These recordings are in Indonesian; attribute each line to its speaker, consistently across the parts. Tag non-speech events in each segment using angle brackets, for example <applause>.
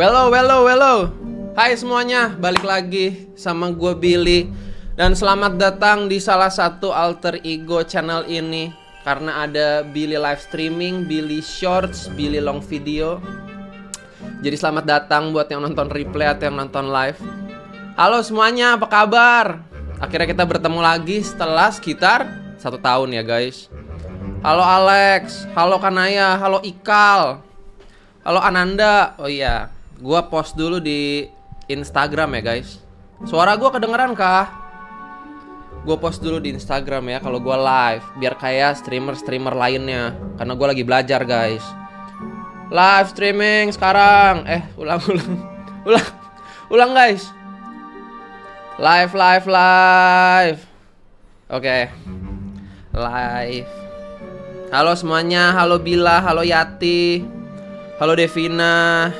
Speaker 1: Wello, wello, wello. Hai semuanya, balik lagi sama gue Billy dan selamat datang di salah satu alter ego channel ini karena ada Billy live streaming, Billy shorts, Billy long video. Jadi selamat datang buat yang nonton replay atau yang nonton live. Halo semuanya, apa kabar? Akhirnya kita bertemu lagi setelah sekitar satu tahun ya guys. Halo Alex, halo Kanaya, halo Ikal, halo Ananda. Oh iya, Gua post dulu di Instagram ya guys. Suara gua kedengeran kah? Gue post dulu di Instagram ya kalau gua live biar kayak streamer-streamer lainnya karena gua lagi belajar guys. Live streaming sekarang. Eh, ulang <laughs> ulang. Ulang. Ulang guys. Live live live. Oke. Okay. Live. Halo semuanya, halo Bila, halo Yati. Halo Devina.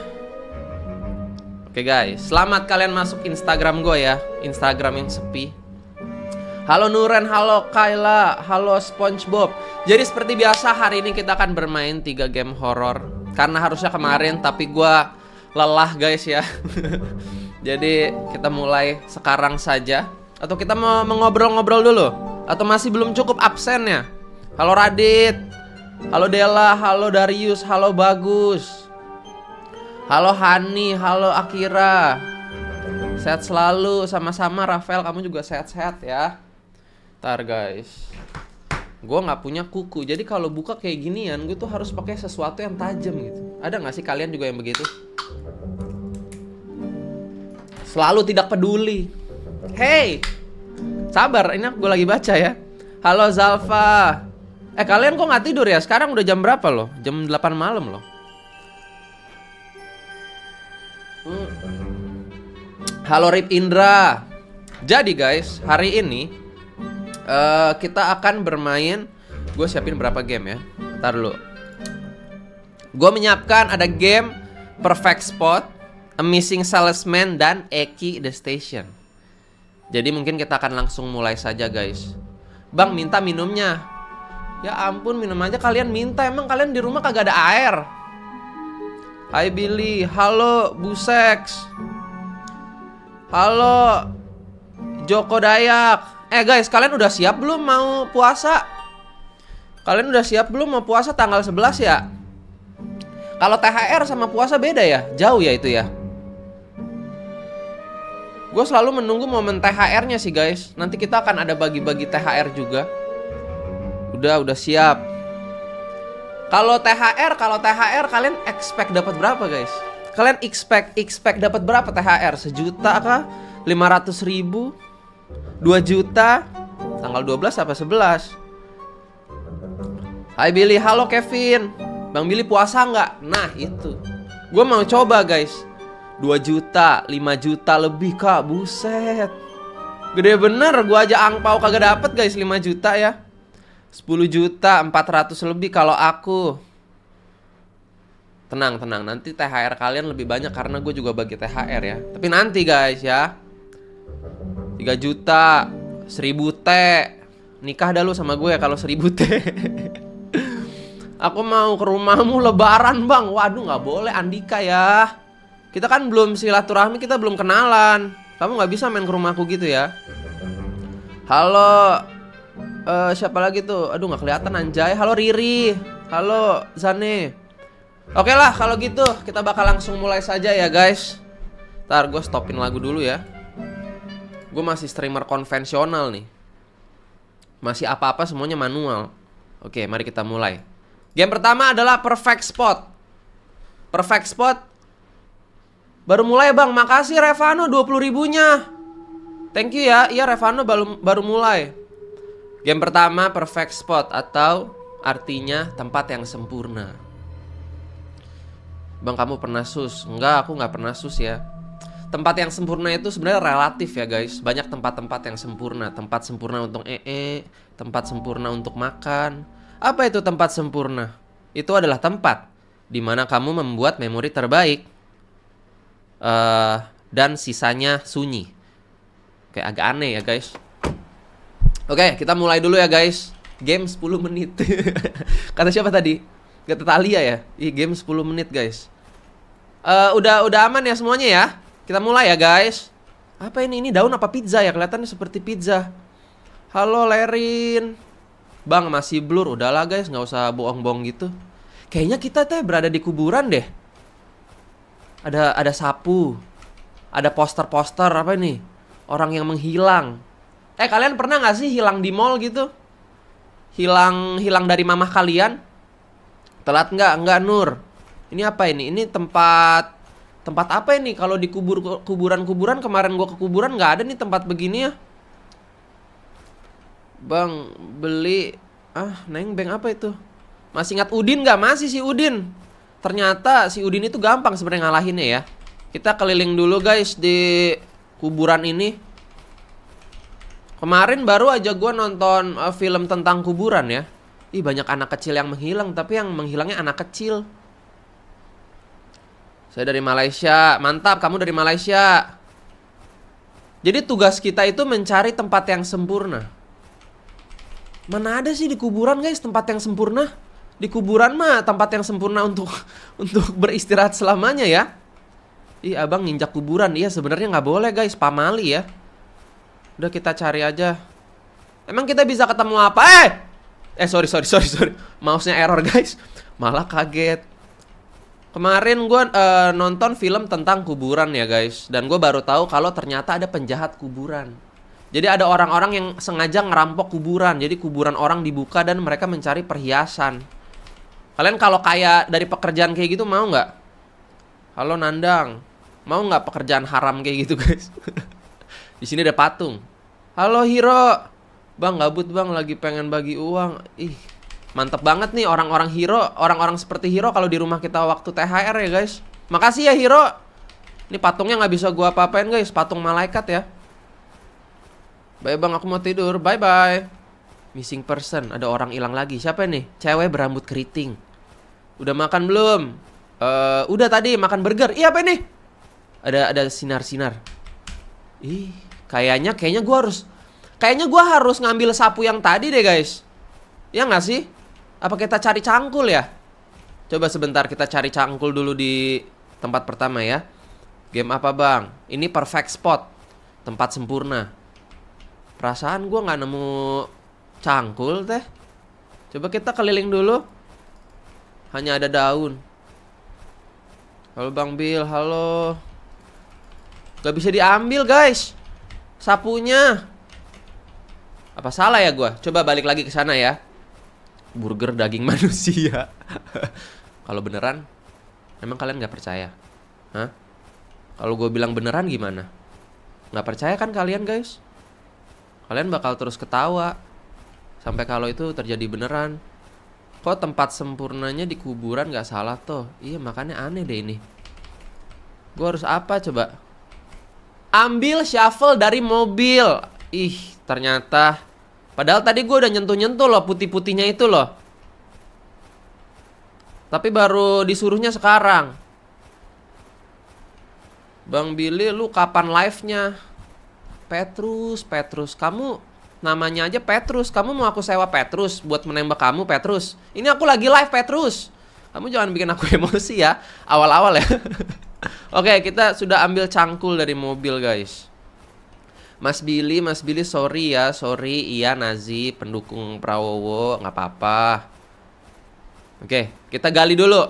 Speaker 1: Oke guys, selamat kalian masuk Instagram gue ya Instagram yang sepi Halo Nuren, halo Kayla, halo Spongebob Jadi seperti biasa hari ini kita akan bermain 3 game horror Karena harusnya kemarin tapi gue lelah guys ya <laughs> Jadi kita mulai sekarang saja Atau kita mau mengobrol-ngobrol dulu Atau masih belum cukup absennya Halo Radit Halo Della, halo Darius, halo Bagus Halo Hani, halo Akira. Sehat selalu, sama-sama Rafael, kamu juga sehat-sehat ya. Ntar guys, gue nggak punya kuku, jadi kalau buka kayak ginian, gue tuh harus pakai sesuatu yang tajam gitu. Ada nggak sih kalian juga yang begitu? Selalu tidak peduli. Hey, sabar, ini gue lagi baca ya. Halo Zalfa. Eh kalian kok nggak tidur ya? Sekarang udah jam berapa loh? Jam 8 malam loh. Hmm. Halo Rip Indra. Jadi guys, hari ini uh, kita akan bermain. Gue siapin berapa game ya? Ntar dulu. Gue menyiapkan ada game Perfect Spot, A Missing Salesman, dan Eki The Station. Jadi mungkin kita akan langsung mulai saja guys. Bang minta minumnya. Ya ampun minum aja kalian minta emang kalian di rumah kagak ada air. Hai Billy, halo Bu Seks. Halo Joko Dayak. Eh guys, kalian udah siap belum mau puasa? Kalian udah siap belum mau puasa tanggal 11 ya? Kalau THR sama puasa beda ya? Jauh ya itu ya? Gue selalu menunggu momen THR-nya sih guys. Nanti kita akan ada bagi-bagi THR juga. Udah, udah siap. Kalau THR, kalau THR kalian expect dapat berapa guys? Kalian expect expect dapat berapa THR? Sejuta kah? 500 ribu? 2 juta? Tanggal 12 apa 11? Hai Billy, halo Kevin. Bang Billy puasa nggak? Nah itu. Gue mau coba guys. 2 juta, 5 juta lebih kak, buset. Gede bener, gue aja angpau kagak dapet guys 5 juta ya. 10 juta 400 lebih kalau aku Tenang tenang nanti THR kalian lebih banyak karena gue juga bagi THR ya Tapi nanti guys ya 3 juta 1000 T Nikah dah lu sama gue ya kalau 1000 T <laughs> Aku mau ke rumahmu lebaran bang Waduh gak boleh Andika ya Kita kan belum silaturahmi kita belum kenalan Kamu gak bisa main ke rumahku gitu ya Halo uh, siapa lagi tuh? Aduh nggak kelihatan anjay. Halo Riri. Halo Zane. Oke okay lah kalau gitu kita bakal langsung mulai saja ya guys. Ntar gue stopin lagu dulu ya. Gue masih streamer konvensional nih. Masih apa-apa semuanya manual. Oke, okay, mari kita mulai. Game pertama adalah Perfect Spot. Perfect Spot. Baru mulai bang, makasih Revano 20 ribunya. Thank you ya, iya Revano baru, baru mulai. Game pertama perfect spot atau artinya tempat yang sempurna. Bang kamu pernah sus? Enggak, aku nggak pernah sus ya. Tempat yang sempurna itu sebenarnya relatif ya guys. Banyak tempat-tempat yang sempurna. Tempat sempurna untuk ee, e, tempat sempurna untuk makan. Apa itu tempat sempurna? Itu adalah tempat di mana kamu membuat memori terbaik. Uh, dan sisanya sunyi. Kayak agak aneh ya guys. Oke, kita mulai dulu ya guys. Game 10 menit. <laughs> Kata siapa tadi? Kata Talia ya. Ih, game 10 menit guys. Uh, udah udah aman ya semuanya ya. Kita mulai ya guys. Apa ini? Ini daun apa pizza ya? Kelihatannya seperti pizza. Halo Lerin. Bang, masih blur. Udahlah guys, nggak usah bohong-bohong gitu. Kayaknya kita teh berada di kuburan deh. Ada ada sapu. Ada poster-poster apa ini? Orang yang menghilang Eh kalian pernah nggak sih hilang di mall gitu? Hilang hilang dari mamah kalian? Telat nggak? Nggak Nur. Ini apa ini? Ini tempat tempat apa ini? Kalau di kubur kuburan kuburan kemarin gue ke kuburan nggak ada nih tempat begini ya. Bang beli ah neng beng apa itu? Masih ingat Udin nggak? Masih si Udin. Ternyata si Udin itu gampang sebenarnya ngalahinnya ya. Kita keliling dulu guys di kuburan ini Kemarin baru aja gue nonton uh, film tentang kuburan ya. Ih banyak anak kecil yang menghilang, tapi yang menghilangnya anak kecil. Saya dari Malaysia, mantap kamu dari Malaysia. Jadi tugas kita itu mencari tempat yang sempurna. Mana ada sih di kuburan guys tempat yang sempurna? Di kuburan mah tempat yang sempurna untuk <laughs> untuk beristirahat selamanya ya. Ih abang nginjak kuburan, iya sebenarnya nggak boleh guys, pamali ya. Udah kita cari aja. Emang kita bisa ketemu apa? Eh! Eh, sorry, sorry, sorry, sorry. Mouse-nya error, guys. Malah kaget. Kemarin gue uh, nonton film tentang kuburan ya guys, dan gue baru tahu kalau ternyata ada penjahat kuburan. Jadi ada orang-orang yang sengaja ngerampok kuburan, jadi kuburan orang dibuka dan mereka mencari perhiasan. Kalian kalau kayak dari pekerjaan kayak gitu mau nggak? Halo Nandang, mau nggak pekerjaan haram kayak gitu <laughs> guys? Di sini ada patung. Halo Hiro. Bang gabut bang lagi pengen bagi uang. Ih mantep banget nih orang-orang Hiro. Orang-orang seperti Hiro kalau di rumah kita waktu THR ya guys. Makasih ya Hiro. Ini patungnya gak bisa gua apa-apain guys. Patung malaikat ya. Bye bang aku mau tidur. Bye bye. Missing person. Ada orang hilang lagi. Siapa nih? Cewek berambut keriting. Udah makan belum? Uh, udah tadi makan burger. Iya apa ini? Ada ada sinar-sinar. Ih, kayaknya kayaknya gua harus Kayaknya gue harus ngambil sapu yang tadi deh guys Ya ngasih? sih? Apa kita cari cangkul ya? Coba sebentar kita cari cangkul dulu di tempat pertama ya Game apa bang? Ini perfect spot Tempat sempurna Perasaan gue nggak nemu cangkul teh Coba kita keliling dulu Hanya ada daun Halo Bang Bill, halo Gak bisa diambil guys Sapunya apa salah ya gue? Coba balik lagi ke sana ya. Burger daging <laughs> manusia. Kalau beneran, emang kalian nggak percaya? Hah? Kalau gue bilang beneran gimana? Nggak percaya kan kalian guys? Kalian bakal terus ketawa. Sampai kalau itu terjadi beneran. Kok tempat sempurnanya di kuburan nggak salah toh? Iya makanya aneh deh ini. Gue harus apa coba? Ambil shuffle dari mobil. Ih, ternyata. Padahal tadi gue udah nyentuh-nyentuh loh putih-putihnya itu loh. Tapi baru disuruhnya sekarang. Bang Billy, lu kapan live-nya? Petrus, Petrus, kamu namanya aja Petrus. Kamu mau aku sewa Petrus buat menembak kamu, Petrus? Ini aku lagi live, Petrus. Kamu jangan bikin aku <laughs> emosi ya, awal-awal ya. <laughs> Oke, kita sudah ambil cangkul dari mobil, guys. Mas Billy, Mas Billy sorry ya, sorry iya Nazi pendukung Prabowo nggak apa-apa. Oke, kita gali dulu.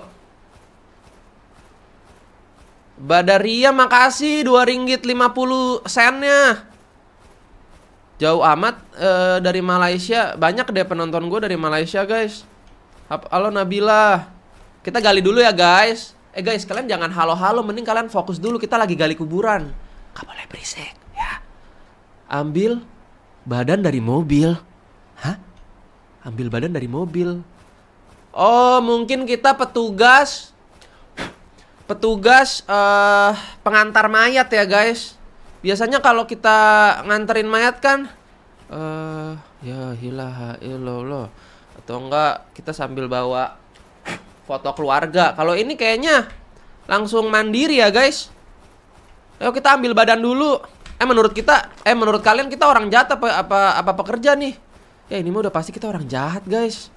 Speaker 1: Badaria makasih dua ringgit lima 50 sennya. Jauh amat e, dari Malaysia, banyak deh penonton gue dari Malaysia guys. Halo Nabila, kita gali dulu ya guys. Eh guys, kalian jangan halo-halo, mending kalian fokus dulu, kita lagi gali kuburan. Gak boleh berisik ambil badan dari mobil. Hah? Ambil badan dari mobil. Oh, mungkin kita petugas petugas uh, pengantar mayat ya, guys. Biasanya kalau kita nganterin mayat kan eh uh, ya hilah ilallah atau enggak kita sambil bawa foto keluarga. Kalau ini kayaknya langsung mandiri ya, guys. Ayo kita ambil badan dulu. Eh menurut kita, eh menurut kalian kita orang jahat apa apa apa pekerja nih? Ya ini mah udah pasti kita orang jahat guys.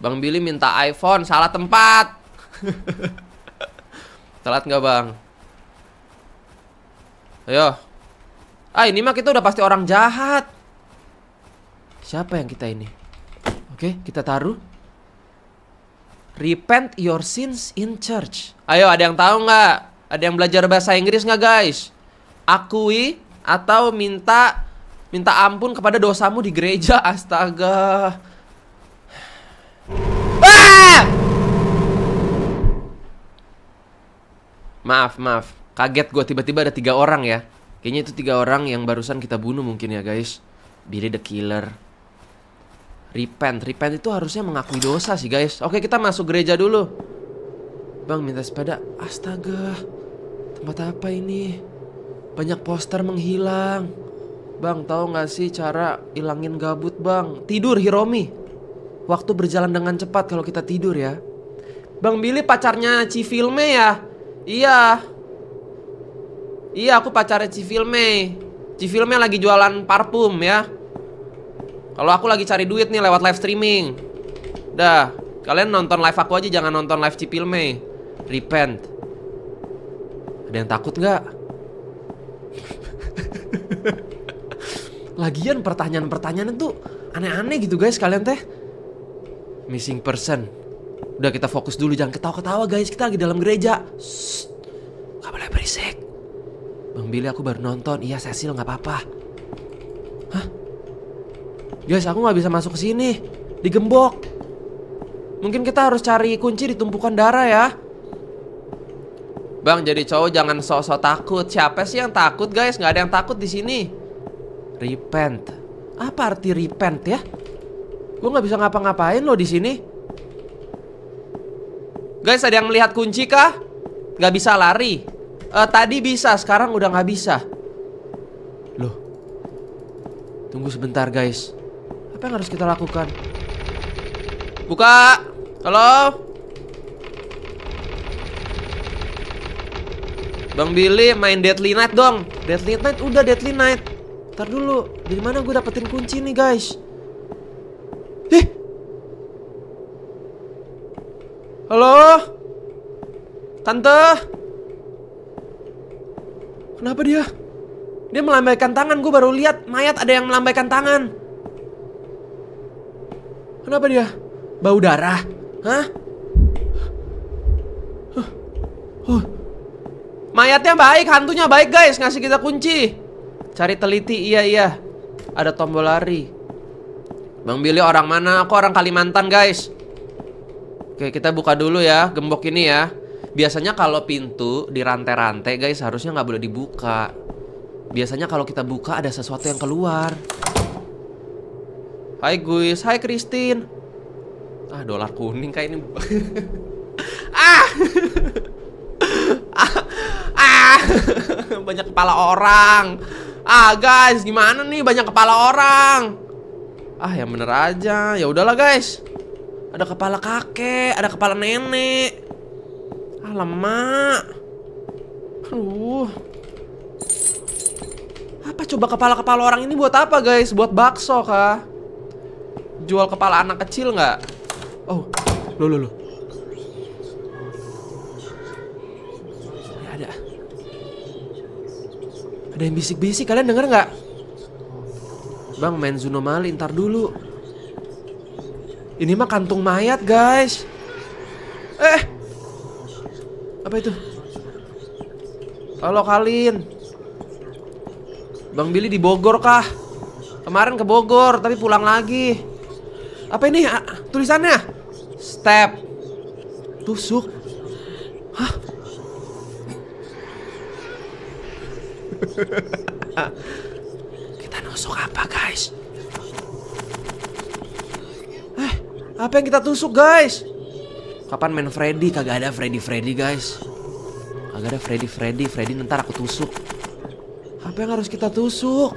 Speaker 1: Bang Billy minta iPhone, salah tempat. <laughs> Telat nggak bang? Ayo. Ah ini mah kita udah pasti orang jahat. Siapa yang kita ini? Oke, kita taruh. Repent your sins in church. Ayo, ada yang tahu nggak? Ada yang belajar bahasa Inggris nggak guys? akui atau minta minta ampun kepada dosamu di gereja. Astaga. Ah! Maaf, maaf. Kaget gue tiba-tiba ada tiga orang ya. Kayaknya itu tiga orang yang barusan kita bunuh mungkin ya guys. Billy the Killer. Repent, repent itu harusnya mengakui dosa sih guys. Oke kita masuk gereja dulu. Bang minta sepeda. Astaga. Tempat apa ini? Banyak poster menghilang. Bang, tahu nggak sih cara ilangin gabut, Bang? Tidur, Hiromi. Waktu berjalan dengan cepat kalau kita tidur ya. Bang Billy pacarnya Cifilme ya? Iya. Iya, aku pacarnya Cifilme. Cifilme lagi jualan parfum ya. Kalau aku lagi cari duit nih lewat live streaming. Dah, kalian nonton live aku aja jangan nonton live Cifilme. Repent. Ada yang takut nggak? <laughs> Lagian pertanyaan-pertanyaan itu aneh-aneh gitu guys kalian teh. Missing person. Udah kita fokus dulu jangan ketawa-ketawa guys kita lagi dalam gereja. Shh. Gak boleh berisik. Bang Billy aku baru nonton. Iya Cecil nggak apa-apa. Hah? Guys aku nggak bisa masuk ke sini. Digembok. Mungkin kita harus cari kunci di tumpukan darah ya. Bang, jadi cowok jangan sok-sok takut. Siapa sih yang takut, guys? Gak ada yang takut di sini. Repent. Apa arti repent ya? Gue nggak bisa ngapa-ngapain loh di sini. Guys, ada yang melihat kunci kah? Gak bisa lari. Uh, tadi bisa, sekarang udah nggak bisa. Loh. Tunggu sebentar, guys. Apa yang harus kita lakukan? Buka. Halo? Bang Billy main Deadly Night dong. Deadly Night udah Deadly Night. Ntar dulu, dari mana gue dapetin kunci nih guys? Eh? Halo? Tante? Kenapa dia? Dia melambaikan tangan, gue baru lihat mayat ada yang melambaikan tangan. Kenapa dia? Bau darah? Hah? Huh. Huh. Mayatnya baik, hantunya baik guys Ngasih kita kunci Cari teliti, iya iya Ada tombol lari Bang Billy orang mana? Aku orang Kalimantan guys Oke kita buka dulu ya Gembok ini ya Biasanya kalau pintu di rantai-rantai guys Harusnya nggak boleh dibuka Biasanya kalau kita buka ada sesuatu yang keluar Hai guys, hai Christine Ah dolar kuning kayak ini <laughs> Ah <laughs> <laughs> banyak kepala orang ah guys gimana nih banyak kepala orang ah yang bener aja ya udahlah guys ada kepala kakek ada kepala nenek ah lemak aduh apa coba kepala-kepala orang ini buat apa guys buat bakso kah jual kepala anak kecil nggak oh lo lo lo Ada yang bisik-bisik, kalian denger nggak? Bang, main Mali, ntar dulu. Ini mah kantung mayat, guys. Eh! Apa itu? Halo, Kalin. Bang Billy di Bogor kah? Kemarin ke Bogor, tapi pulang lagi. Apa ini? Ah, tulisannya? Step. Tusuk. Hah? <laughs> kita nusuk apa guys? Eh, apa yang kita tusuk guys? Kapan main Freddy? Kagak ada Freddy Freddy guys. Kagak ada Freddy Freddy. Freddy ntar aku tusuk. Apa yang harus kita tusuk?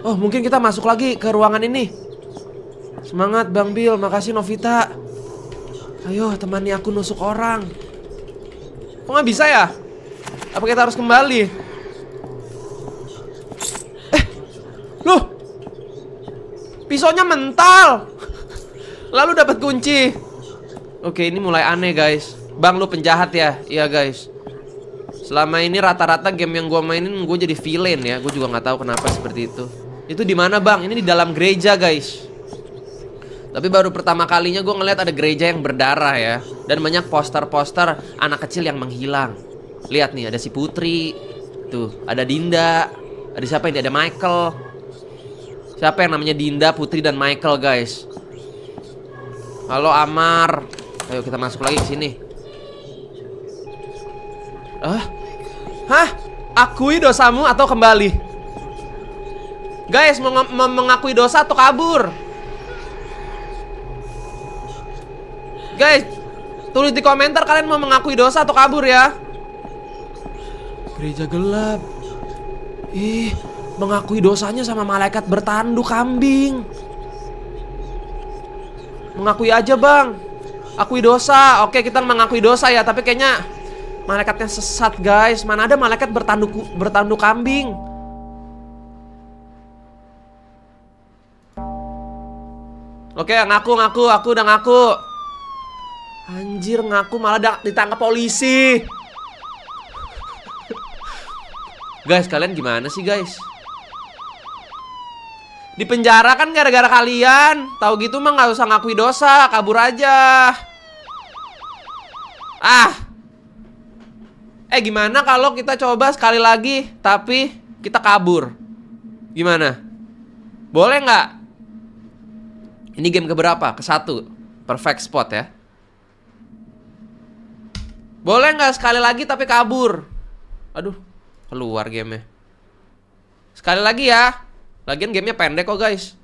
Speaker 1: Oh mungkin kita masuk lagi ke ruangan ini. Semangat Bang Bill, makasih Novita. Ayo temani aku nusuk orang. Kok nggak bisa ya? Apa kita harus kembali? Eh, loh, pisaunya mental. Lalu dapat kunci. Oke, ini mulai aneh guys. Bang, lu penjahat ya? Iya guys. Selama ini rata-rata game yang gue mainin gue jadi villain ya. Gue juga nggak tahu kenapa seperti itu. Itu di mana bang? Ini di dalam gereja guys. Tapi baru pertama kalinya gue ngeliat ada gereja yang berdarah ya Dan banyak poster-poster anak kecil yang menghilang Lihat nih ada si Putri. Tuh, ada Dinda. Ada siapa ini? Ada Michael. Siapa yang namanya Dinda, Putri dan Michael, guys? Halo Amar. Ayo kita masuk lagi ke sini. Ah? Hah? Akui dosamu atau kembali? Guys, meng mengakui dosa atau kabur? Guys, tulis di komentar kalian mau mengakui dosa atau kabur ya. Gereja gelap. Ih, mengakui dosanya sama malaikat bertanduk kambing. Mengakui aja, Bang. Akui dosa. Oke, kita mengakui dosa ya, tapi kayaknya malaikatnya sesat, guys. Mana ada malaikat bertanduk bertanduk kambing? Oke, ngaku ngaku, aku udah ngaku. Anjir, ngaku malah ditangkap polisi. Guys, kalian gimana sih guys? Di penjara kan gara-gara kalian Tahu gitu mah nggak usah ngakui dosa Kabur aja Ah Eh gimana kalau kita coba sekali lagi Tapi kita kabur Gimana? Boleh nggak? Ini game keberapa? Ke satu Perfect spot ya Boleh nggak sekali lagi tapi kabur? Aduh Keluar game ya. Sekali lagi ya Lagian gamenya pendek kok guys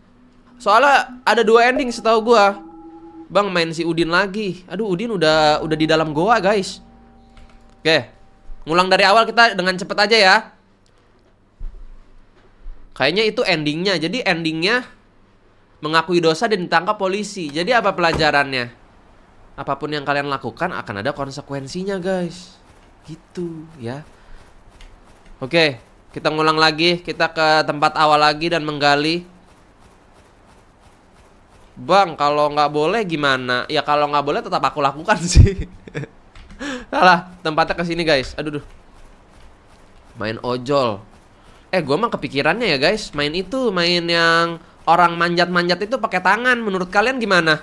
Speaker 1: Soalnya ada dua ending setahu gua Bang main si Udin lagi Aduh Udin udah udah di dalam goa guys Oke Ngulang dari awal kita dengan cepet aja ya Kayaknya itu endingnya Jadi endingnya Mengakui dosa dan ditangkap polisi Jadi apa pelajarannya? Apapun yang kalian lakukan akan ada konsekuensinya guys Gitu ya Oke, kita ngulang lagi, kita ke tempat awal lagi dan menggali. Bang, kalau nggak boleh gimana? Ya kalau nggak boleh tetap aku lakukan <laughs> sih. Salah, tempatnya ke sini guys. Aduh aduh. Main ojol. Eh, gue mah kepikirannya ya guys, main itu, main yang orang manjat-manjat itu pakai tangan. Menurut kalian gimana?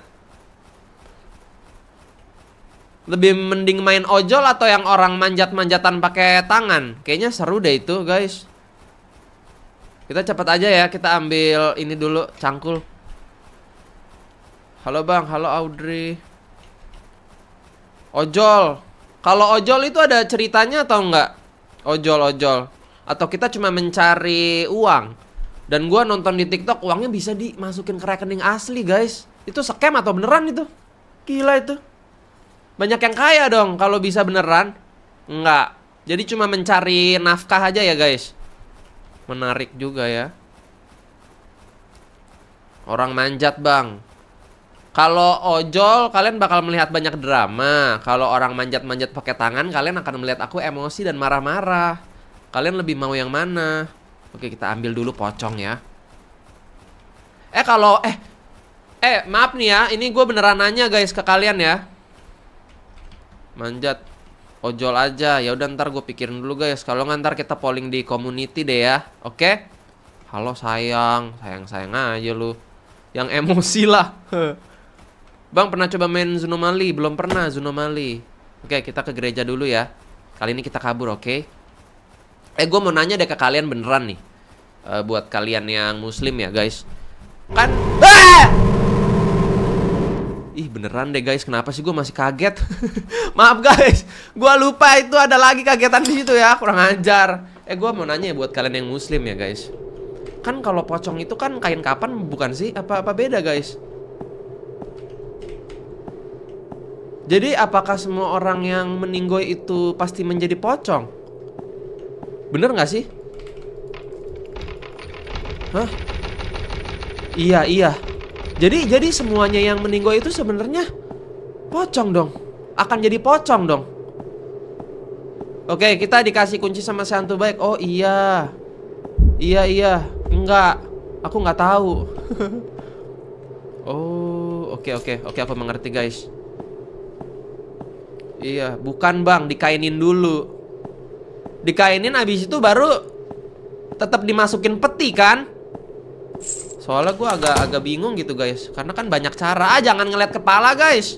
Speaker 1: Lebih mending main ojol atau yang orang manjat-manjatan pakai tangan? Kayaknya seru deh itu, guys. Kita cepet aja ya, kita ambil ini dulu cangkul. Halo Bang, halo Audrey. Ojol. Kalau ojol itu ada ceritanya atau enggak? Ojol-ojol. Atau kita cuma mencari uang? Dan gua nonton di TikTok uangnya bisa dimasukin ke rekening asli, guys. Itu scam atau beneran itu? Gila itu banyak yang kaya dong kalau bisa beneran. Enggak. Jadi cuma mencari nafkah aja ya, guys. Menarik juga ya. Orang manjat, Bang. Kalau ojol kalian bakal melihat banyak drama. Kalau orang manjat-manjat pakai tangan kalian akan melihat aku emosi dan marah-marah. Kalian lebih mau yang mana? Oke, kita ambil dulu pocong ya. Eh kalau eh eh maaf nih ya, ini gue beneran nanya guys ke kalian ya manjat ojol aja ya udah ntar gue pikirin dulu guys kalau ngantar kita polling di community deh ya oke okay? halo sayang sayang sayang aja lu yang emosi lah <laughs> bang pernah coba main zunomali belum pernah zunomali oke okay, kita ke gereja dulu ya kali ini kita kabur oke okay? eh gue mau nanya deh ke kalian beneran nih uh, buat kalian yang muslim ya guys kan ah! Ih beneran deh guys, kenapa sih gue masih kaget? <laughs> Maaf guys, gue lupa itu ada lagi kagetan di situ ya, kurang ajar. Eh gue mau nanya buat kalian yang muslim ya guys. Kan kalau pocong itu kan kain kapan bukan sih? Apa apa beda guys? Jadi apakah semua orang yang meninggoy itu pasti menjadi pocong? Bener nggak sih? Hah? Iya, iya. Jadi jadi semuanya yang meninggal itu sebenarnya pocong dong. Akan jadi pocong dong. Oke, kita dikasih kunci sama si baik. Oh iya. Iya iya. Enggak. Aku nggak tahu. <laughs> oh, oke oke oke aku mengerti guys. Iya, bukan bang, dikainin dulu. Dikainin abis itu baru tetap dimasukin peti kan? Soalnya gue agak agak bingung gitu guys Karena kan banyak cara ah, Jangan ngeliat kepala guys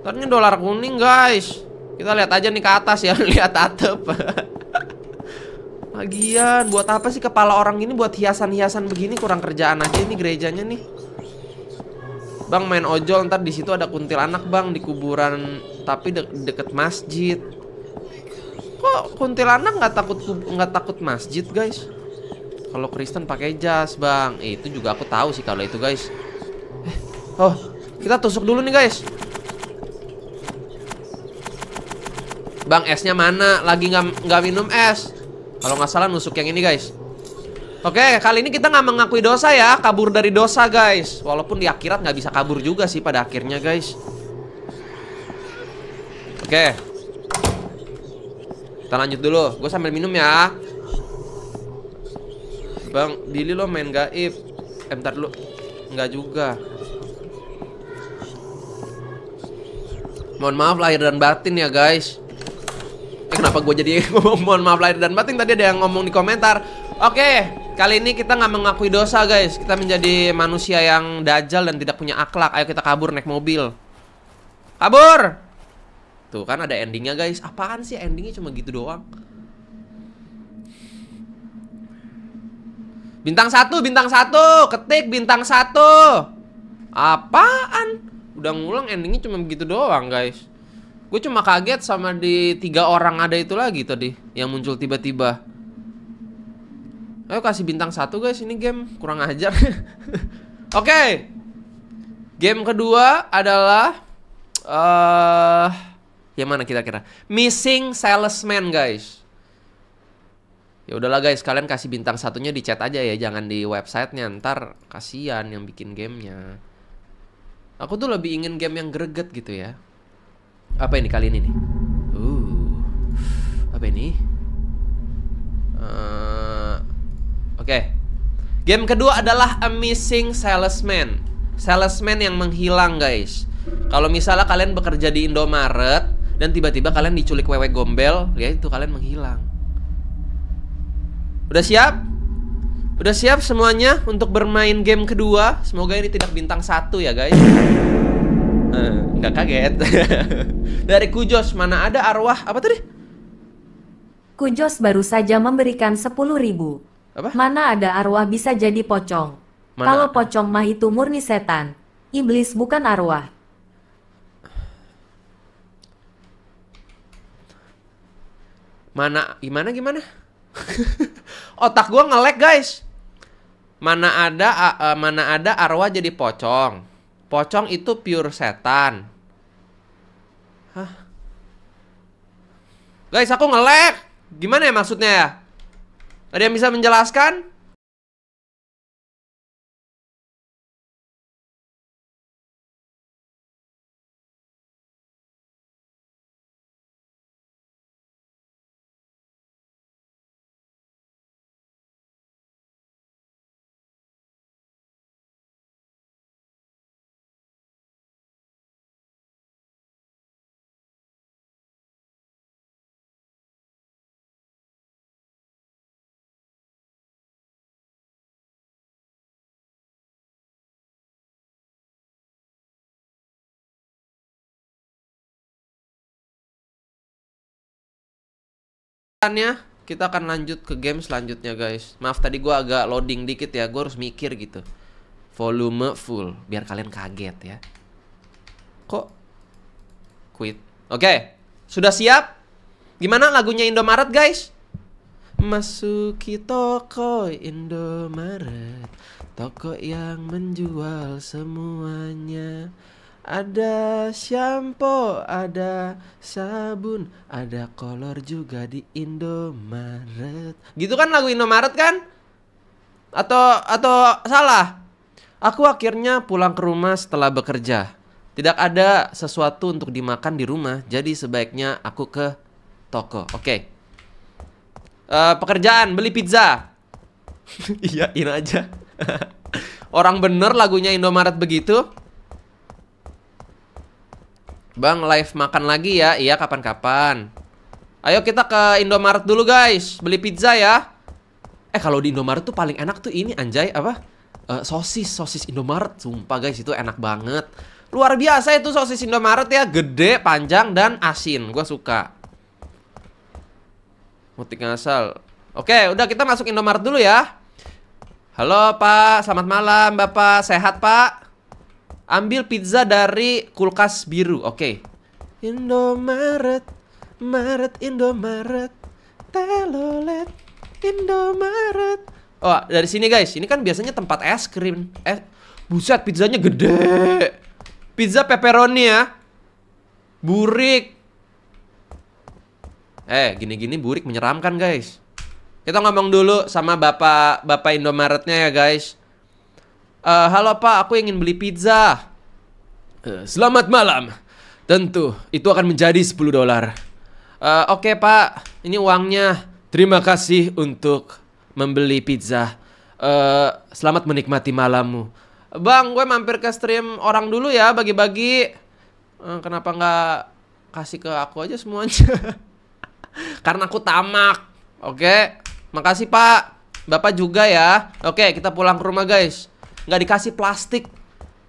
Speaker 1: kan ini dolar kuning guys Kita lihat aja nih ke atas ya <laughs> Lihat atap Lagian <laughs> buat apa sih kepala orang ini Buat hiasan-hiasan begini Kurang kerjaan aja ini gerejanya nih Bang main ojol ntar di situ ada anak bang di kuburan tapi de deket masjid. Kok kuntilanak gak takut nggak takut masjid guys? Kalau Kristen pakai jas, Bang. Eh, itu juga aku tahu sih kalau itu, guys. Eh, oh, kita tusuk dulu nih, guys. Bang, esnya mana? Lagi nggak nggak minum es. Kalau nggak salah nusuk yang ini, guys. Oke, kali ini kita nggak mengakui dosa ya, kabur dari dosa, guys. Walaupun di akhirat nggak bisa kabur juga sih pada akhirnya, guys. Oke. Kita lanjut dulu. Gue sambil minum ya. Bang, Billy lo main gaib. Eh, bentar Enggak juga. Mohon maaf lahir dan batin ya guys. Eh, kenapa gue jadi <laughs> ngomong mohon maaf lahir dan batin tadi ada yang ngomong di komentar. Oke, kali ini kita nggak mengakui dosa guys. Kita menjadi manusia yang dajal dan tidak punya akhlak. Ayo kita kabur naik mobil. Kabur! Tuh kan ada endingnya guys. Apaan sih endingnya cuma gitu doang? Bintang satu, bintang satu, ketik bintang satu. Apaan? Udah ngulang endingnya cuma begitu doang, guys. Gue cuma kaget sama di tiga orang ada itu lagi tadi yang muncul tiba-tiba. Ayo kasih bintang satu, guys. Ini game kurang ajar. <laughs> Oke. Okay. Game kedua adalah eh uh, yang mana kira-kira? Missing Salesman, guys ya udahlah guys kalian kasih bintang satunya di chat aja ya jangan di websitenya ntar kasihan yang bikin gamenya aku tuh lebih ingin game yang greget gitu ya apa ini kali ini nih uh apa ini uh, oke okay. game kedua adalah a missing salesman salesman yang menghilang guys kalau misalnya kalian bekerja di Indomaret dan tiba-tiba kalian diculik wewe gombel ya itu kalian menghilang Udah siap? Udah siap semuanya untuk bermain game kedua? Semoga ini tidak bintang satu ya guys eh, nggak kaget <laughs> Dari Kujos, mana ada arwah Apa tadi?
Speaker 2: Kujos baru saja memberikan 10 ribu apa? Mana ada arwah bisa jadi pocong mana? Kalau pocong mah itu murni setan Iblis bukan arwah
Speaker 1: Mana, gimana, gimana? <laughs> Otak gue ngelek guys. Mana ada uh, mana ada arwah jadi pocong. Pocong itu pure setan. Hah? Guys, aku ngelek.
Speaker 2: Gimana ya maksudnya ya? Ada yang bisa menjelaskan? Selanjutnya kita akan lanjut ke game selanjutnya guys Maaf tadi gue agak loading dikit ya Gue harus
Speaker 1: mikir gitu Volume full Biar kalian kaget ya Kok Quit Oke okay. Sudah siap? Gimana lagunya Indomaret guys? Masuki toko Indomaret Toko yang menjual semuanya ada shampoo, ada sabun, ada kolor juga di Indomaret. Gitu kan lagu Indomaret kan? Atau atau salah? Aku akhirnya pulang ke rumah setelah bekerja. Tidak ada sesuatu untuk dimakan di rumah, jadi sebaiknya aku ke toko. Oke. Okay. Uh, eh, pekerjaan beli pizza. <laughs> Iya, ini aja. <laughs> Orang bener lagunya Indomaret begitu. Bang, live makan lagi ya. Iya, kapan-kapan. Ayo kita ke Indomaret dulu, guys. Beli pizza ya. Eh, kalau di Indomaret tuh paling enak tuh ini, anjay. Apa? Uh, sosis. Sosis Indomaret. Sumpah, guys. Itu enak banget. Luar biasa itu sosis Indomaret ya. Gede, panjang, dan asin. Gue suka. Mutik ngasal. Oke, udah kita masuk Indomaret dulu ya. Halo, Pak. Selamat malam, Bapak. Sehat, Pak? Ambil pizza dari kulkas biru. Oke. Okay. Indomaret. Maret Indomaret. Telolet. Indomaret. Oh, dari sini guys. Ini kan biasanya tempat es krim. Eh, buset pizzanya gede. Pizza pepperoni ya. Burik. Eh, gini-gini burik menyeramkan guys. Kita ngomong dulu sama bapak bapak Indomaretnya ya guys uh, halo pak, aku ingin beli pizza. Uh, Selamat malam. Tentu, itu akan menjadi 10 dolar. Uh, Oke okay, pak, ini uangnya. Terima kasih untuk membeli pizza. Uh, selamat menikmati malammu. Bang, gue mampir ke stream orang dulu ya, bagi-bagi. Uh, kenapa nggak kasih ke aku aja semuanya? <laughs> Karena aku tamak. Oke, okay? makasih pak. Bapak juga ya. Oke, okay, kita pulang ke rumah guys. Nggak dikasih plastik.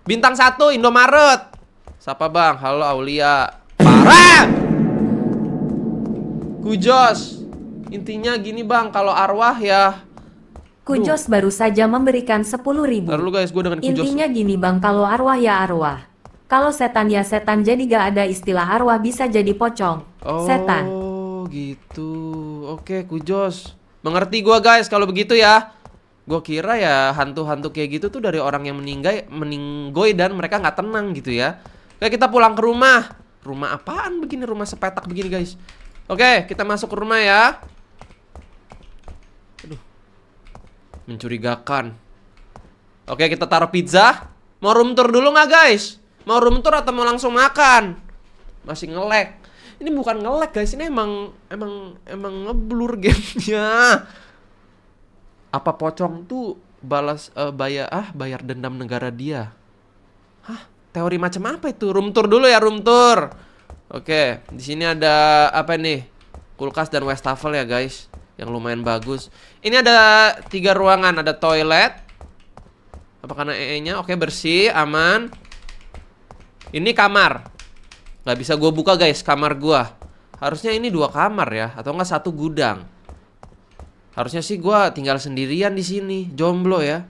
Speaker 1: Bintang satu Indomaret. Siapa bang? Halo Aulia. Parah! Kujos. Intinya gini bang, kalau arwah ya
Speaker 2: Kujos baru saja memberikan sepuluh ribu.
Speaker 1: Lalu guys, gue dengan Kujos. Intinya
Speaker 2: gini bang, kalau arwah ya arwah. Kalau setan ya setan, jadi gak ada istilah arwah bisa jadi pocong. Oh, setan. Oh gitu.
Speaker 1: Oke, Kujos. Mengerti gua guys, kalau begitu ya gue kira ya hantu-hantu kayak gitu tuh dari orang yang meninggal meninggoy dan mereka nggak tenang gitu ya kayak kita pulang ke rumah rumah apaan begini rumah sepetak begini guys oke kita masuk ke rumah ya aduh mencurigakan oke kita taruh pizza mau room tour dulu nggak guys mau room tour atau mau langsung makan masih ngelek ini bukan ngelek guys ini emang emang emang ngeblur gamenya apa pocong hmm. tuh balas uh, bayar ah bayar dendam negara dia hah teori macam apa itu room tour dulu ya room tour oke di sini ada apa nih kulkas dan wastafel ya guys yang lumayan bagus ini ada tiga ruangan ada toilet apa karena ee nya oke bersih aman ini kamar nggak bisa gue buka guys kamar gue harusnya ini dua kamar ya atau enggak satu gudang Harusnya sih gue tinggal sendirian di sini, jomblo ya.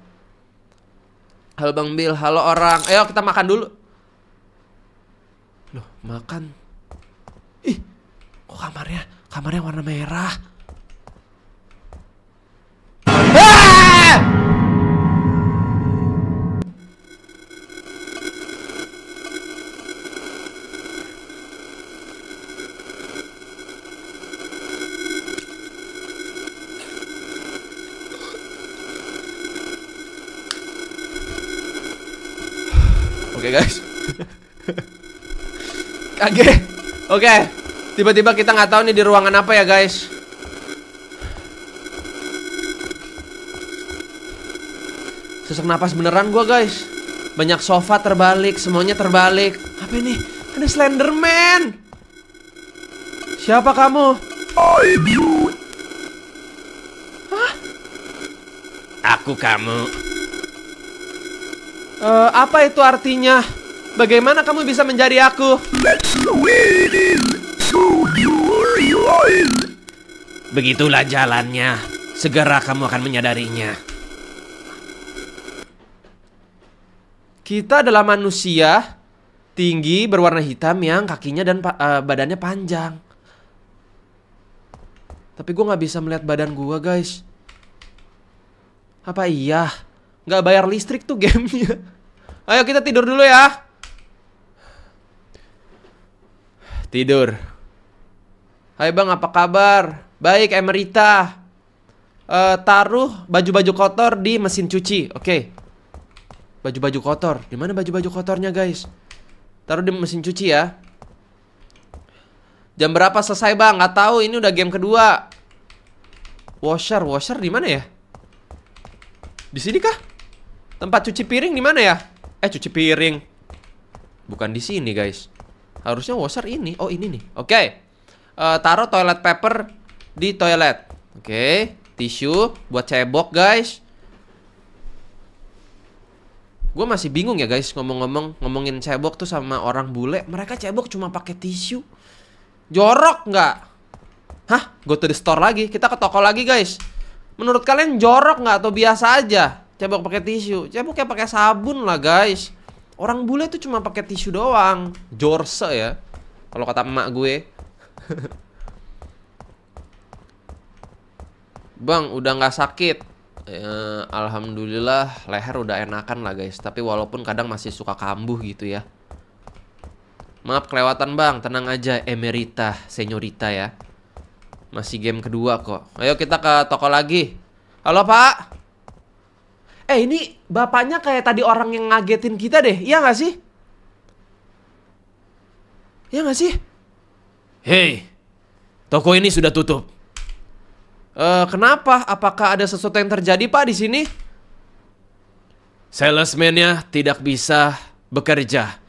Speaker 1: Halo Bang Bill, halo orang. Ayo kita makan dulu. Loh, makan. Ih, kok kamarnya, kamarnya warna merah. Ah! Oke okay, guys Kaget Oke okay. Tiba-tiba kita nggak tahu nih di ruangan apa ya guys Sesak napas beneran gua guys Banyak sofa terbalik Semuanya terbalik Apa ini? Ada Slenderman Siapa kamu? Aku kamu Uh, apa itu artinya? Bagaimana kamu bisa menjadi aku? Begitulah jalannya. Segera kamu akan menyadarinya. Kita adalah manusia tinggi berwarna hitam yang kakinya dan uh, badannya panjang. Tapi gue nggak bisa melihat badan gue, guys. Apa iya? gak bayar listrik tuh gamenya. <laughs> Ayo kita tidur dulu ya. Tidur. Hai bang, apa kabar? Baik, Emerita. Uh, taruh baju-baju kotor di mesin cuci. Oke. Okay. Baju-baju kotor. Di mana baju-baju kotornya, guys? Taruh di mesin cuci ya. Jam berapa selesai, Bang? Gak tahu, ini udah game kedua. Washer, washer di mana ya? Di sini kah? Tempat cuci piring di mana ya? Eh, cuci piring. Bukan di sini, guys. Harusnya washer ini. Oh, ini nih. Oke. Okay. Uh, eh, taruh toilet paper di toilet. Oke. Okay. Tisu buat cebok, guys. Gue masih bingung ya, guys, ngomong-ngomong ngomongin cebok tuh sama orang bule, mereka cebok cuma pakai tisu. Jorok nggak? Hah? Go to the store lagi. Kita ke toko lagi, guys. Menurut kalian jorok nggak atau biasa aja? cebok pakai tisu kayak pakai sabun lah guys orang bule tuh cuma pakai tisu doang jorse ya kalau kata emak gue <laughs> bang udah nggak sakit ya, alhamdulillah leher udah enakan lah guys tapi walaupun kadang masih suka kambuh gitu ya maaf kelewatan bang tenang aja emerita senyorita ya masih game kedua kok ayo kita ke toko lagi halo pak Eh ini bapaknya kayak tadi orang yang ngagetin kita deh, iya gak sih? Iya gak sih? Hei, toko ini sudah tutup. Uh, kenapa? Apakah ada sesuatu yang terjadi pak di sini? Salesmannya tidak bisa bekerja.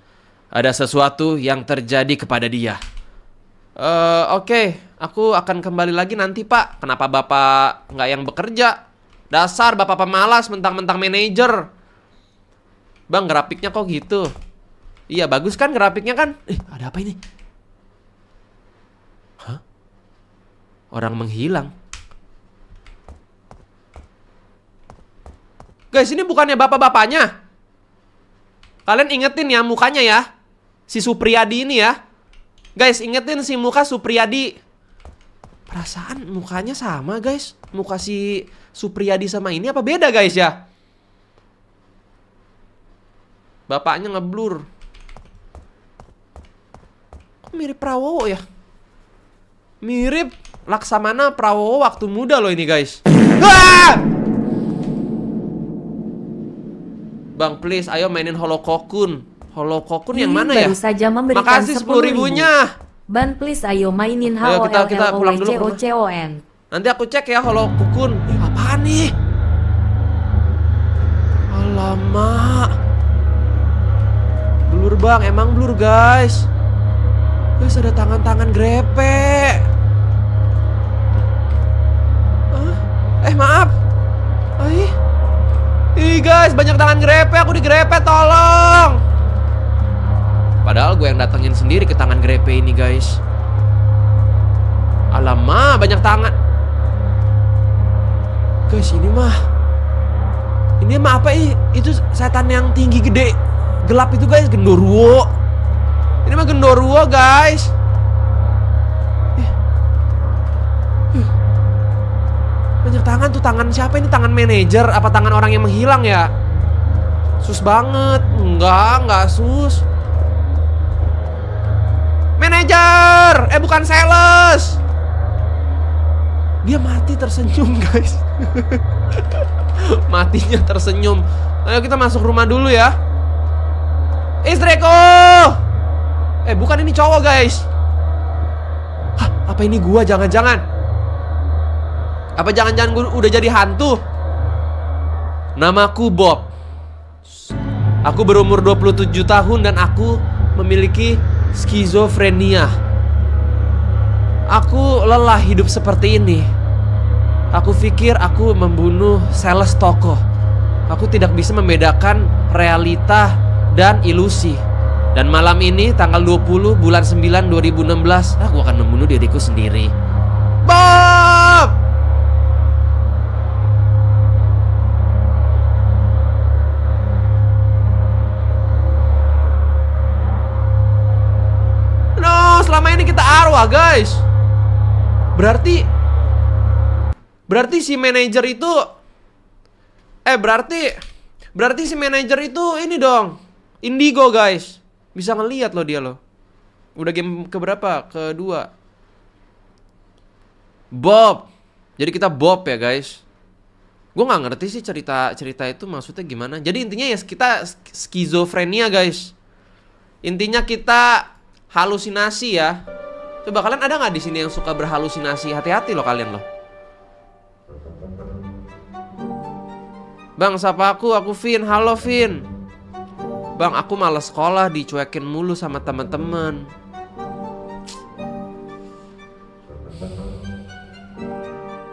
Speaker 1: Ada sesuatu yang terjadi kepada dia. Uh, Oke, okay. aku akan kembali lagi nanti pak. Kenapa bapak nggak yang bekerja? Dasar bapak pemalas mentang-mentang manajer. Bang, grafiknya kok gitu? Iya, bagus kan grafiknya kan? Eh, ada apa ini? Hah? Orang menghilang. Guys, ini bukannya bapak-bapaknya. Kalian ingetin ya mukanya ya. Si Supriyadi ini ya. Guys, ingetin si muka Supriyadi. Perasaan mukanya sama guys Muka si Supriyadi sama ini apa beda guys ya? Bapaknya ngeblur Kok mirip Prawowo ya? Mirip Laksamana Prawowo waktu muda loh ini guys ah! Bang please ayo mainin Holokokun Holokokun yang mana ya? Makasih 10 ribunya
Speaker 2: Ban please ayo mainin H O L L O C O N.
Speaker 1: Nanti aku cek ya kalau kukun. Ih, apaan nih? Alamak. Blur bang, emang blur guys. Guys ada tangan-tangan grepe. Eh maaf. Ih. Ih guys, banyak tangan grepe, aku digrepe tolong. Padahal gue yang datengin sendiri ke tangan grepe ini guys Alamak banyak tangan Guys ini mah Ini mah apa ih Itu setan yang tinggi gede Gelap itu guys Gendorwo Ini mah Gendorwo guys Banyak tangan tuh tangan siapa ini tangan manajer apa tangan orang yang menghilang ya? Sus banget. Enggak, enggak sus. Manager, Eh bukan sales. Dia mati tersenyum, <laughs> guys. Matinya tersenyum. Ayo kita masuk rumah dulu ya. Istriku! Eh bukan ini cowok, guys. Hah, apa ini gua jangan-jangan? Apa jangan-jangan gua udah jadi hantu? Namaku Bob. Aku berumur 27 tahun dan aku memiliki skizofrenia. Aku lelah hidup seperti ini. Aku pikir aku membunuh sales toko. Aku tidak bisa membedakan realita dan ilusi. Dan malam ini tanggal 20 bulan 9 2016, aku akan membunuh diriku sendiri. Bye! ini kita arwah guys Berarti Berarti si manajer itu Eh berarti Berarti si manajer itu ini dong Indigo guys Bisa ngeliat loh dia loh Udah game keberapa? Kedua Bob Jadi kita Bob ya guys Gue gak ngerti sih cerita cerita itu maksudnya gimana Jadi intinya ya kita skizofrenia guys Intinya kita halusinasi ya. Coba kalian ada nggak di sini yang suka berhalusinasi? Hati-hati loh kalian loh. Bang, siapa aku, aku Vin. Halo Vin. Bang, aku males sekolah, dicuekin mulu sama teman-teman.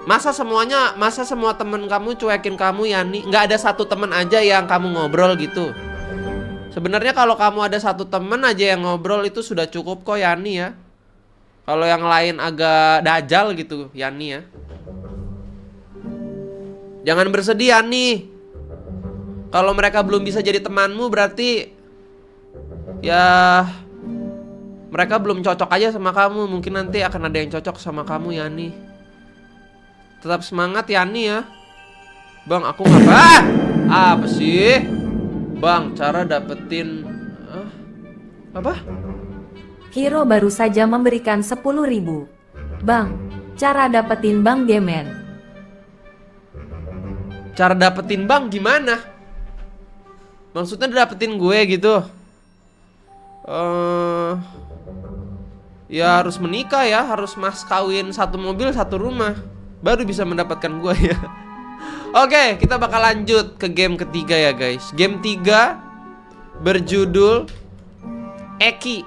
Speaker 1: Masa semuanya, masa semua temen kamu cuekin kamu Yani? Nggak ada satu temen aja yang kamu ngobrol gitu? Iya. Sebenarnya kalau kamu ada satu temen aja yang ngobrol itu sudah cukup kok Yani ya. Kalau yang lain agak dajal gitu Yani ya. Jangan bersedih Yani. Kalau mereka belum bisa jadi temanmu berarti ya mereka belum cocok aja sama kamu. Mungkin nanti akan ada yang cocok sama kamu Yani. Tetap semangat Yani ya. Bang, aku ngapa? Ah, apa sih? Bang, cara dapetin huh? Eh, apa?
Speaker 2: Hiro baru saja memberikan sepuluh ribu. Bang, cara dapetin Bang Gemen.
Speaker 1: Cara dapetin Bang gimana? Maksudnya dapetin gue gitu. Eh uh, Ya harus menikah ya, harus mas kawin satu mobil satu rumah baru bisa mendapatkan gue ya. Oke, kita bakal lanjut ke game ketiga ya guys. Game 3 berjudul Eki.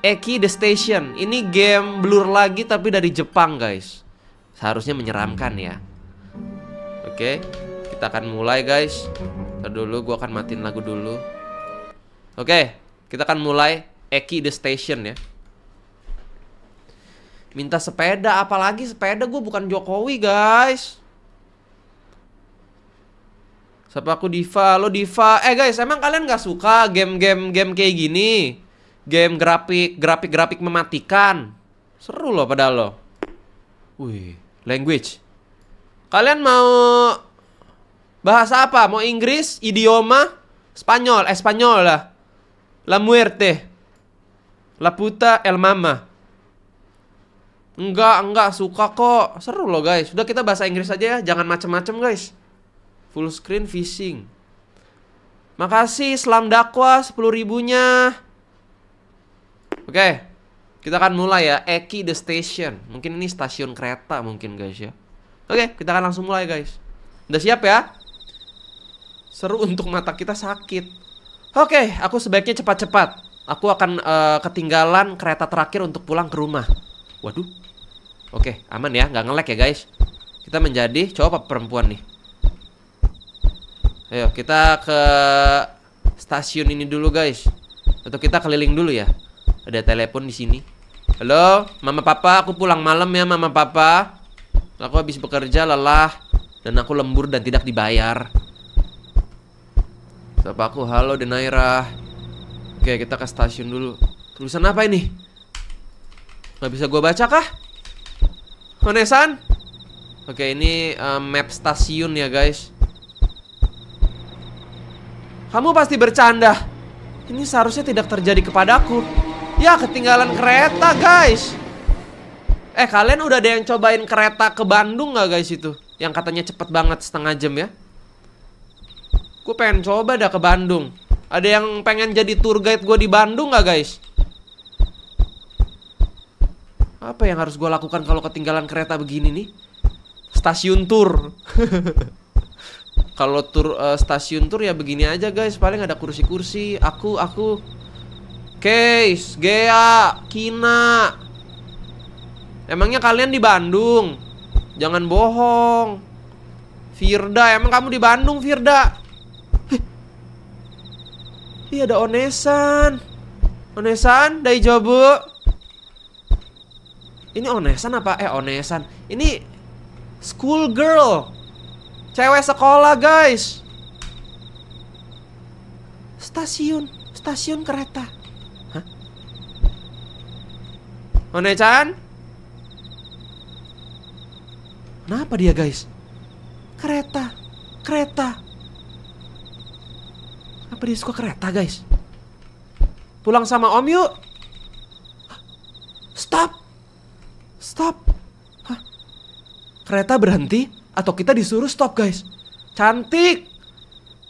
Speaker 1: Eki The Station. Ini game blur lagi tapi dari Jepang guys. Seharusnya menyeramkan ya. Oke, kita akan mulai guys. Ntar dulu, gue akan matiin lagu dulu. Oke, kita akan mulai Eki The Station ya. Minta sepeda, apalagi sepeda gue bukan Jokowi guys. Siapa aku Diva? Lo Diva. Eh guys, emang kalian gak suka game-game game kayak gini? Game grafik, grafik-grafik mematikan. Seru loh padahal lo. Wih, language. Kalian mau bahasa apa? Mau Inggris, idioma, Spanyol, Espanyol eh, lah. La muerte. La puta el mama. Enggak, enggak suka kok. Seru loh guys. Udah kita bahasa Inggris aja ya, jangan macem-macem guys. Full screen fishing. Makasih selam Dakwa 10 ribunya. Oke. Okay. Kita akan mulai ya. Eki the station. Mungkin ini stasiun kereta mungkin guys ya. Oke, okay, kita akan langsung mulai guys. Udah siap ya? Seru untuk mata kita sakit. Oke, okay, aku sebaiknya cepat-cepat. Aku akan uh, ketinggalan kereta terakhir untuk pulang ke rumah. Waduh. Oke, okay, aman ya, nggak ngelek ya guys. Kita menjadi cowok apa perempuan nih? Ayo kita ke stasiun ini dulu guys. Atau kita keliling dulu ya. Ada telepon di sini. Halo, Mama Papa, aku pulang malam ya Mama Papa. Aku habis bekerja lelah dan aku lembur dan tidak dibayar. Siapa aku, halo Denaira. Oke, kita ke stasiun dulu. Tulisan apa ini? Gak bisa gue baca kah? konesan Oke, ini uh, map stasiun ya guys. Kamu pasti bercanda. Ini seharusnya tidak terjadi kepadaku. Ya, ketinggalan kereta, guys. Eh, kalian udah ada yang cobain kereta ke Bandung nggak, guys, itu? Yang katanya cepet banget setengah jam ya. Gue pengen coba dah ke Bandung. Ada yang pengen jadi tour guide gue di Bandung nggak, guys? Apa yang harus gue lakukan kalau ketinggalan kereta begini nih? Stasiun tour. <laughs> kalau tur uh, stasiun tur ya begini aja guys paling ada kursi-kursi aku aku Case Gea Kina emangnya kalian di Bandung jangan bohong Firda emang kamu di Bandung Firda Iya ada Onesan Onesan dari Jobu Ini Onesan apa? Eh Onesan Ini School girl Cewek sekolah, guys. Stasiun, stasiun kereta. Hah? Chan, Kenapa dia, guys? Kereta, kereta. Apa dia suka kereta, guys? Pulang sama Om yuk. Stop. Stop. Hah? Kereta berhenti atau kita disuruh stop guys cantik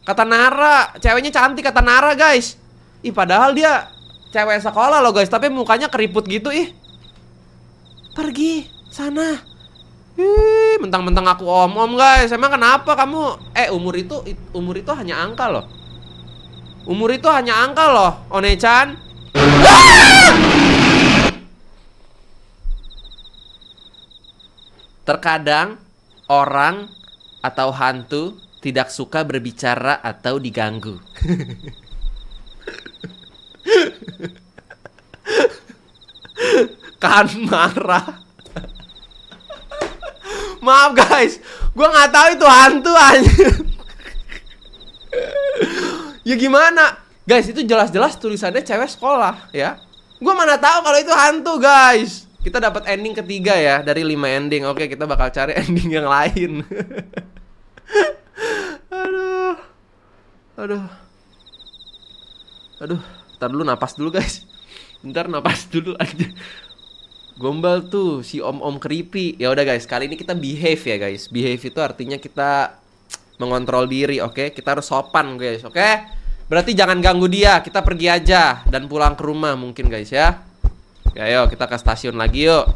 Speaker 1: kata Nara ceweknya cantik kata Nara guys ih padahal dia cewek sekolah loh guys tapi mukanya keriput gitu ih pergi sana ih mentang-mentang aku om om guys emang kenapa kamu eh umur itu umur itu hanya angka loh umur itu hanya angka loh Onechan terkadang orang atau hantu tidak suka berbicara atau diganggu. <laughs> kan marah. Maaf guys, gue nggak tahu itu hantu aja. <laughs> ya gimana, guys itu jelas-jelas tulisannya cewek sekolah ya. Gue mana tahu kalau itu hantu guys. Kita dapat ending ketiga ya dari lima ending. Oke, kita bakal cari <laughs> ending yang lain. aduh. Aduh. Aduh, Ntar dulu napas dulu guys. Ntar napas dulu aja. Gombal tuh si om-om creepy. Ya udah guys, kali ini kita behave ya guys. Behave itu artinya kita mengontrol diri, oke? Okay? Kita harus sopan guys, oke? Okay? Berarti jangan ganggu dia, kita pergi aja dan pulang ke rumah mungkin guys ya. Ayo ya, kita ke stasiun lagi yuk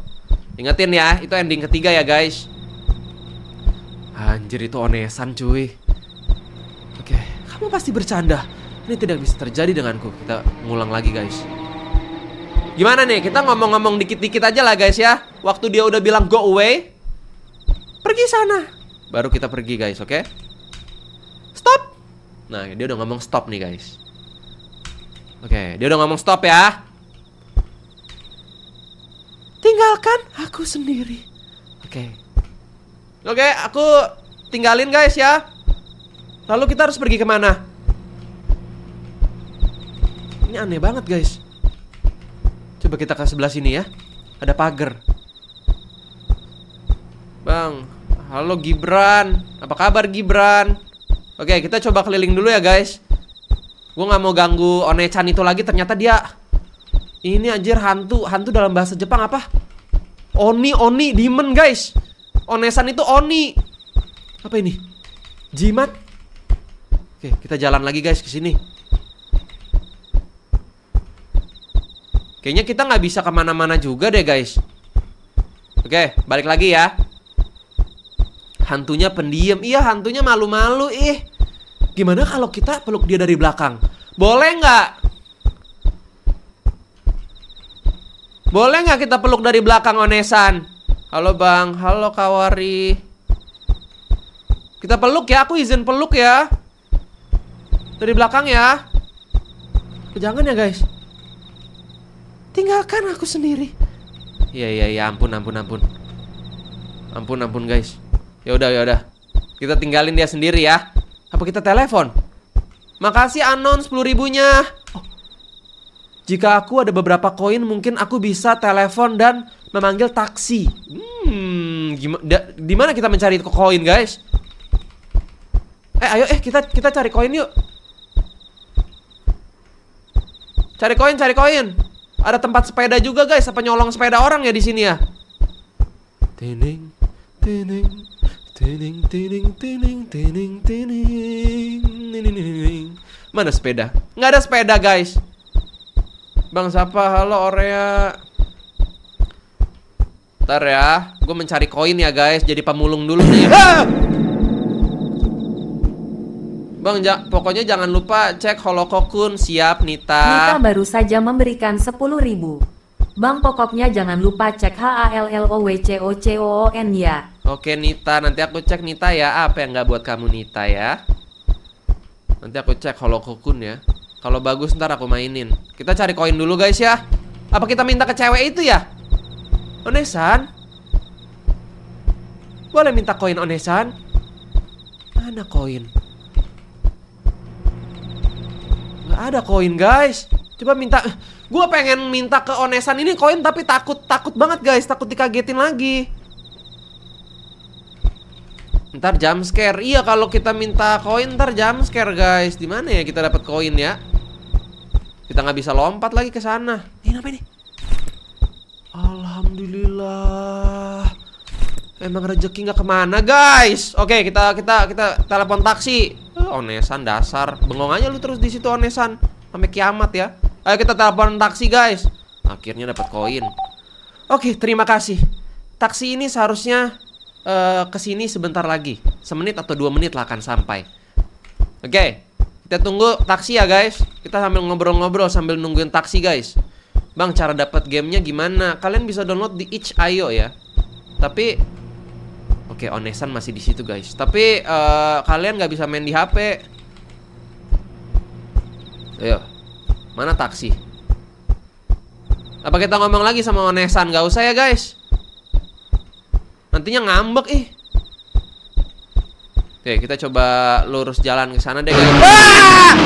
Speaker 1: Ingetin ya, itu ending ketiga ya guys Anjir itu onesan cuy Oke, kamu pasti bercanda Ini tidak bisa terjadi denganku Kita ngulang lagi guys Gimana nih, kita ngomong-ngomong dikit-dikit aja lah guys ya Waktu dia udah bilang go away Pergi sana Baru kita pergi guys, oke okay? Stop Nah, dia udah ngomong stop nih guys Oke, okay, dia udah ngomong stop ya Tinggalkan aku sendiri. Oke. Okay. Oke, okay, aku tinggalin guys ya. Lalu kita harus pergi kemana? Ini aneh banget guys. Coba kita ke sebelah sini ya. Ada pagar. Bang, halo Gibran. Apa kabar Gibran? Oke, okay, kita coba keliling dulu ya guys. Gue nggak mau ganggu Onechan itu lagi. Ternyata dia ini anjir hantu, hantu dalam bahasa Jepang apa? Oni, oni, demon guys. Onesan itu oni. Apa ini? Jimat? Oke, kita jalan lagi guys ke sini. Kayaknya kita nggak bisa kemana-mana juga deh guys. Oke, balik lagi ya. Hantunya pendiam. Iya, hantunya malu-malu ih. Gimana kalau kita peluk dia dari belakang? Boleh nggak? Boleh nggak kita peluk dari belakang Onesan? Halo Bang, halo Kawari. Kita peluk ya, aku izin peluk ya. Dari belakang ya. Jangan ya guys. Tinggalkan aku sendiri. Iya iya iya, ampun ampun ampun. Ampun ampun guys. Ya udah ya udah. Kita tinggalin dia sendiri ya. Apa kita telepon? Makasih anon 10 ribunya. Oh, jika aku ada beberapa koin mungkin aku bisa telepon dan memanggil taksi. Hmm, gimana di mana kita mencari koin, guys? Eh, ayo eh kita kita cari koin yuk. Cari koin, cari koin. Ada tempat sepeda juga, guys. Apa nyolong sepeda orang ya di sini ya. Tining, tining, tining, tining, tining, tining, tining, tining, tining. Mana sepeda? Nggak ada sepeda, guys. Bang siapa? halo Orea. Ntar ya, gue mencari koin ya guys, jadi pemulung dulu nih. <laughs> Ah! Bang, ja pokoknya jangan lupa cek Holokokun, siap Nita. Nita
Speaker 2: baru saja memberikan sepuluh ribu. Bang, pokoknya jangan lupa cek H-A-L-L-O-W-C-O-C-O-O-N ya.
Speaker 1: Oke Nita, nanti aku cek Nita ya, apa yang nggak buat kamu Nita ya. Nanti aku cek Holokokun ya. Kalau bagus ntar aku mainin. Kita cari koin dulu guys ya. Apa kita minta ke cewek itu ya? Onesan? Boleh minta koin Onesan? Mana koin? Gak ada koin guys. Coba minta. Eh, Gue pengen minta ke Onesan ini koin tapi takut takut banget guys. Takut dikagetin lagi. Ntar jam scare. Iya kalau kita minta koin ntar jam scare guys. Di mana ya kita dapat koin ya? Kita nggak bisa lompat lagi ke sana. Ini apa ini? Alhamdulillah. Emang rezeki nggak kemana guys. Oke kita kita kita telepon taksi. onesan dasar. Bengong aja lu terus di situ onesan sampai kiamat ya. Ayo kita telepon taksi guys. Akhirnya dapat koin. Oke terima kasih. Taksi ini seharusnya uh, eh, ke sini sebentar lagi. Semenit atau dua menit lah akan sampai. Oke, okay. kita tunggu taksi ya guys. Kita sambil ngobrol-ngobrol sambil nungguin taksi guys. Bang, cara dapat gamenya gimana? Kalian bisa download di itch.io ya. Tapi Oke, okay, Onesan masih di situ guys. Tapi uh, kalian nggak bisa main di HP. Ayo, mana taksi? Apa kita ngomong lagi sama Onesan? Gak usah ya guys. Nantinya ngambek ih. Oke, kita coba lurus jalan ke sana deh, Ah!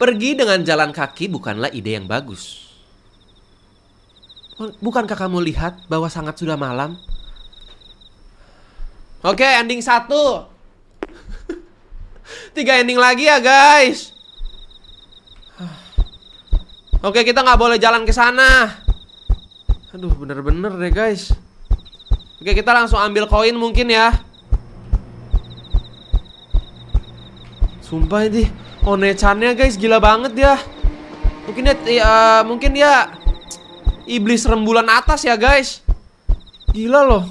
Speaker 1: Pergi dengan jalan kaki bukanlah ide yang bagus. Bukankah kamu lihat bahwa sangat sudah malam? Oke, okay, ending satu. <laughs> Tiga ending lagi ya, guys. Oke, okay, kita nggak boleh jalan ke sana. Aduh, bener-bener deh, guys. Oke, okay, kita langsung ambil koin mungkin ya. Sumpah ini, onecannya guys gila banget ya. Mungkin ya, uh, mungkin dia ya iblis rembulan atas ya guys Gila loh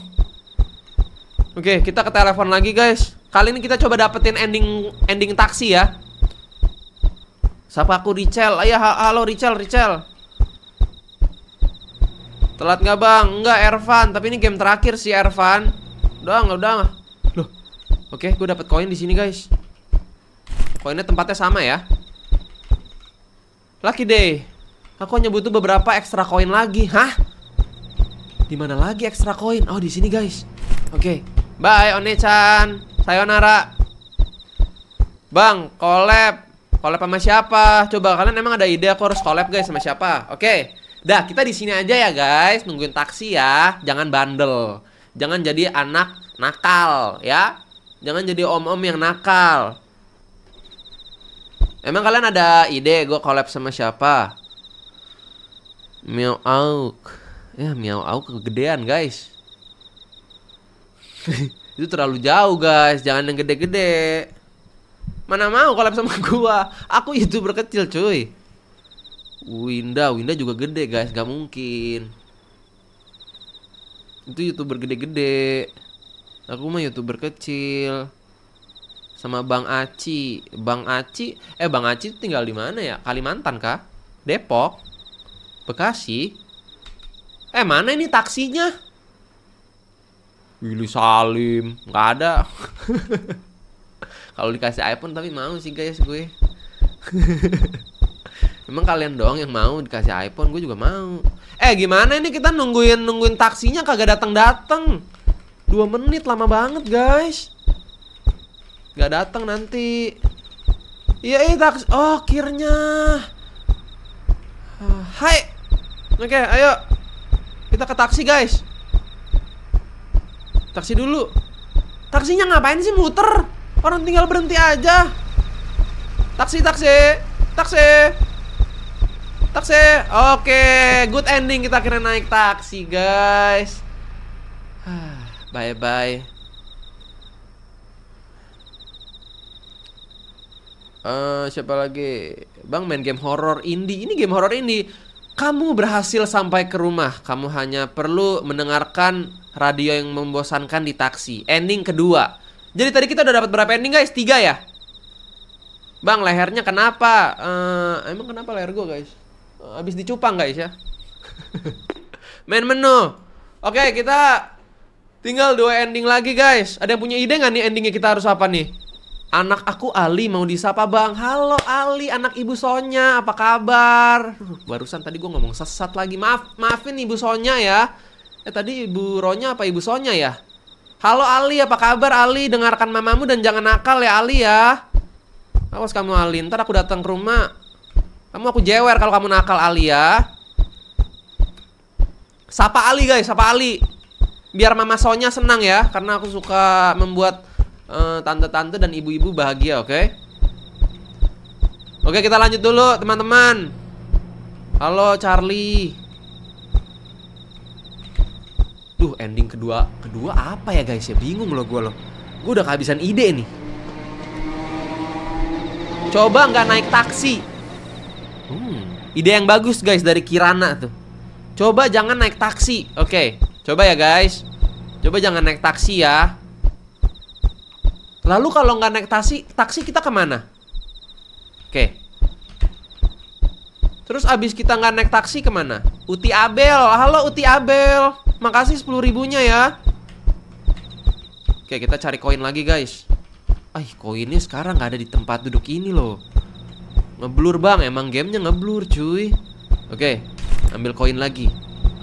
Speaker 1: Oke kita ke telepon lagi guys Kali ini kita coba dapetin ending ending taksi ya Siapa aku Richel Ayah halo Richel Richel Telat nggak bang? Enggak Ervan Tapi ini game terakhir sih Ervan Udah nggak udah gak. Loh Oke gue dapet koin di sini guys Koinnya tempatnya sama ya Lucky day Aku hanya butuh beberapa ekstra koin lagi. Hah? Di mana lagi ekstra koin? Oh, di sini, guys. Oke. Okay. Bye, one Sayonara. Bang, collab. Collab sama siapa? Coba kalian emang ada ide aku harus collab, guys, sama siapa? Oke. Okay. Dah, kita di sini aja ya, guys. Nungguin taksi ya. Jangan bandel. Jangan jadi anak nakal, ya. Jangan jadi om-om yang nakal. Emang kalian ada ide gue collab sama siapa? Miau auk. Ya, miau auk kegedean, guys. <laughs> itu terlalu jauh, guys. Jangan yang gede-gede. Mana mau kolab sama <laughs> gua? Aku YouTuber kecil, cuy. Winda, Winda juga gede, guys. Gak mungkin. Itu YouTuber gede-gede. Aku mah YouTuber kecil sama Bang Aci. Bang Aci, eh Bang Aci tinggal di mana ya? Kalimantan kah? Depok. Bekasi? Eh, mana ini taksinya? Willy Salim, nggak ada. <laughs> Kalau dikasih iPhone tapi mau sih guys gue. <laughs> Emang kalian doang yang mau dikasih iPhone, gue juga mau. Eh gimana ini kita nungguin nungguin taksinya kagak datang datang. Dua menit lama banget guys. Gak datang nanti. Iya, iya taksi. Oh, kirnya. Ah, hai. Oke, okay, ayo. Kita ke taksi, guys. Taksi dulu. Taksinya ngapain sih muter? Orang tinggal berhenti aja. Taksi, taksi. Taksi. Taksi. Oke, okay, good ending kita kira naik taksi, guys.
Speaker 2: <sighs>
Speaker 1: Bye-bye. Uh, siapa lagi? Bang main game horror indie. Ini game horror indie. Kamu berhasil sampai ke rumah. Kamu hanya perlu mendengarkan radio yang membosankan di taksi. Ending kedua. Jadi tadi kita udah dapat berapa ending guys? Tiga ya? Bang lehernya kenapa? Uh, emang kenapa leher gue guys? Uh, eh, abis dicupang guys ya. <laughs> Main menu. Oke kita tinggal dua ending lagi guys. Ada yang punya ide nggak nih endingnya kita harus apa nih? Anak aku Ali mau disapa bang Halo Ali, anak ibu Sonya, apa kabar? barusan tadi gue ngomong sesat lagi Maaf, maafin ibu Sonya ya Eh tadi ibu Ronya apa ibu Sonya ya? Halo Ali, apa kabar Ali? Dengarkan mamamu dan jangan nakal ya Ali ya Awas kamu Ali, ntar aku datang ke rumah Kamu aku jewer kalau kamu nakal Ali ya Sapa Ali guys, sapa Ali Biar mama Sonya senang ya Karena aku suka membuat Eh, tante-tante uh, dan ibu-ibu bahagia, oke? Okay? Oke, okay, kita lanjut dulu, teman-teman. Halo Charlie. Duh, ending kedua kedua apa ya guys ya? Bingung loh gue loh. Gue udah kehabisan ide nih. Coba nggak naik taksi. Hmm, ide yang bagus guys dari Kirana tuh. Coba jangan naik taksi. Oke, okay. coba ya guys. Coba jangan naik taksi ya. Lalu kalau nggak naik taksi, taksi kita kemana? Oke. Terus abis kita nggak naik taksi kemana? Uti Abel, halo Uti Abel, makasih sepuluh ribunya ya. Oke kita cari koin lagi guys. Ah koinnya sekarang nggak ada di tempat duduk ini loh. Ngeblur bang, emang gamenya ngeblur cuy. Oke, ambil koin lagi.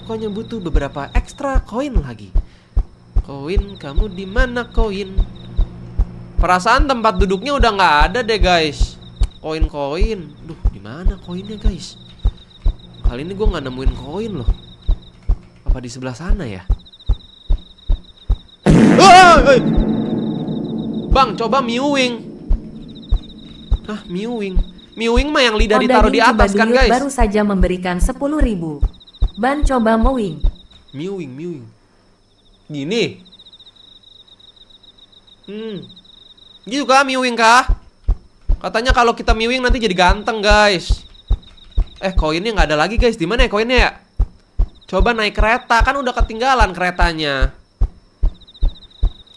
Speaker 1: Aku hanya butuh beberapa ekstra koin lagi. Koin kamu di mana koin? Perasaan tempat duduknya udah nggak ada deh guys. Koin-koin. Duh, di mana koinnya guys? Kali ini gue nggak nemuin koin loh. Apa di sebelah sana ya? Ah, Bang, coba miwing. Hah, miwing. Miwing mah yang lidah ditaruh di atas kan guys. Baru
Speaker 2: saja memberikan sepuluh ribu. Ban coba mewing.
Speaker 1: Miwing, miwing. Gini. Hmm. Gitu kah miwing kah? Katanya kalau kita miwing nanti jadi ganteng guys Eh koinnya nggak ada lagi guys Dimana ya koinnya ya? Coba naik kereta Kan udah ketinggalan keretanya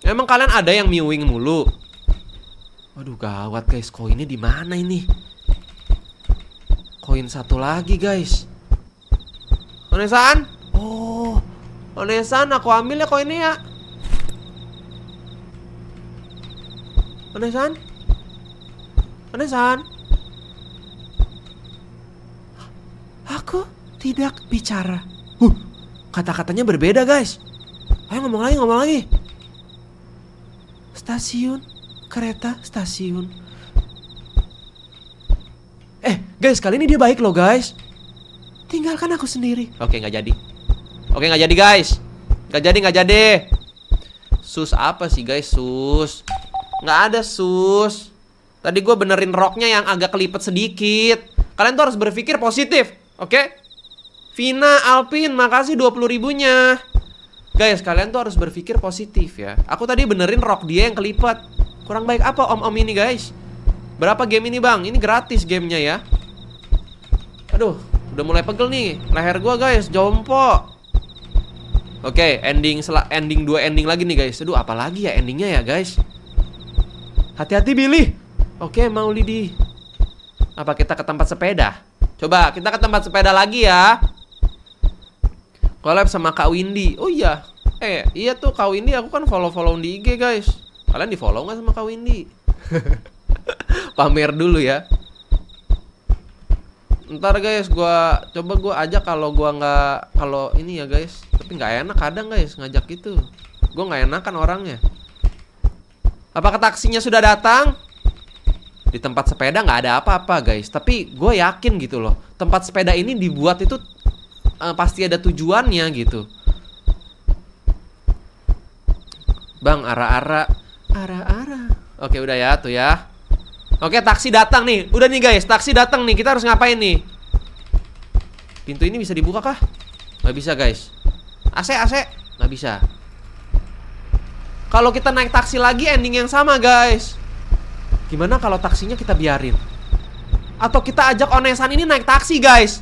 Speaker 1: Emang kalian ada yang miwing mulu? aduh gawat guys Koinnya dimana ini? Koin satu lagi guys Onesan? Oh Onesan aku ambil ya koinnya ya Onesan? Onesan? Aku tidak bicara. Huh, kata-katanya berbeda guys. Ayo ngomong lagi, ngomong lagi. Stasiun, kereta stasiun. Eh, guys, kali ini dia baik loh guys. Tinggalkan aku sendiri. Oke, nggak jadi. Oke, nggak jadi guys. Nggak jadi, nggak jadi. Sus apa sih guys, sus? Nggak ada sus. Tadi gue benerin roknya yang agak kelipet sedikit. Kalian tuh harus berpikir positif, oke? Okay? Vina Alpin, makasih 20 ribunya. Guys, kalian tuh harus berpikir positif ya. Aku tadi benerin rok dia yang kelipet. Kurang baik apa om-om ini guys? Berapa game ini bang? Ini gratis gamenya ya. Aduh, udah mulai pegel nih. Leher gue guys, jompo. Oke, okay, ending ending dua ending lagi nih guys. Aduh, apa lagi ya endingnya ya guys? Hati-hati Billy. Oke, mau Lidi. Apa kita ke tempat sepeda? Coba kita ke tempat sepeda lagi ya. Collab sama Kak Windy. Oh iya. Eh, iya tuh Kak Windy aku kan follow-follow di IG, guys. Kalian di-follow nggak sama Kak Windy? <laughs> Pamer dulu ya. Ntar guys, gua coba gua ajak kalau gua nggak kalau ini ya guys. Tapi nggak enak kadang guys ngajak gitu. Gua nggak enakan orangnya. Apakah taksinya sudah datang? Di tempat sepeda nggak ada apa-apa guys Tapi gue yakin gitu loh Tempat sepeda ini dibuat itu uh, Pasti ada tujuannya gitu Bang, ara-ara Ara-ara Oke udah ya tuh ya Oke taksi datang nih Udah nih guys taksi datang nih Kita harus ngapain nih Pintu ini bisa dibuka kah? Gak bisa guys AC AC Gak bisa kalau kita naik taksi lagi ending yang sama guys Gimana kalau taksinya kita biarin? Atau kita ajak Onesan ini naik taksi guys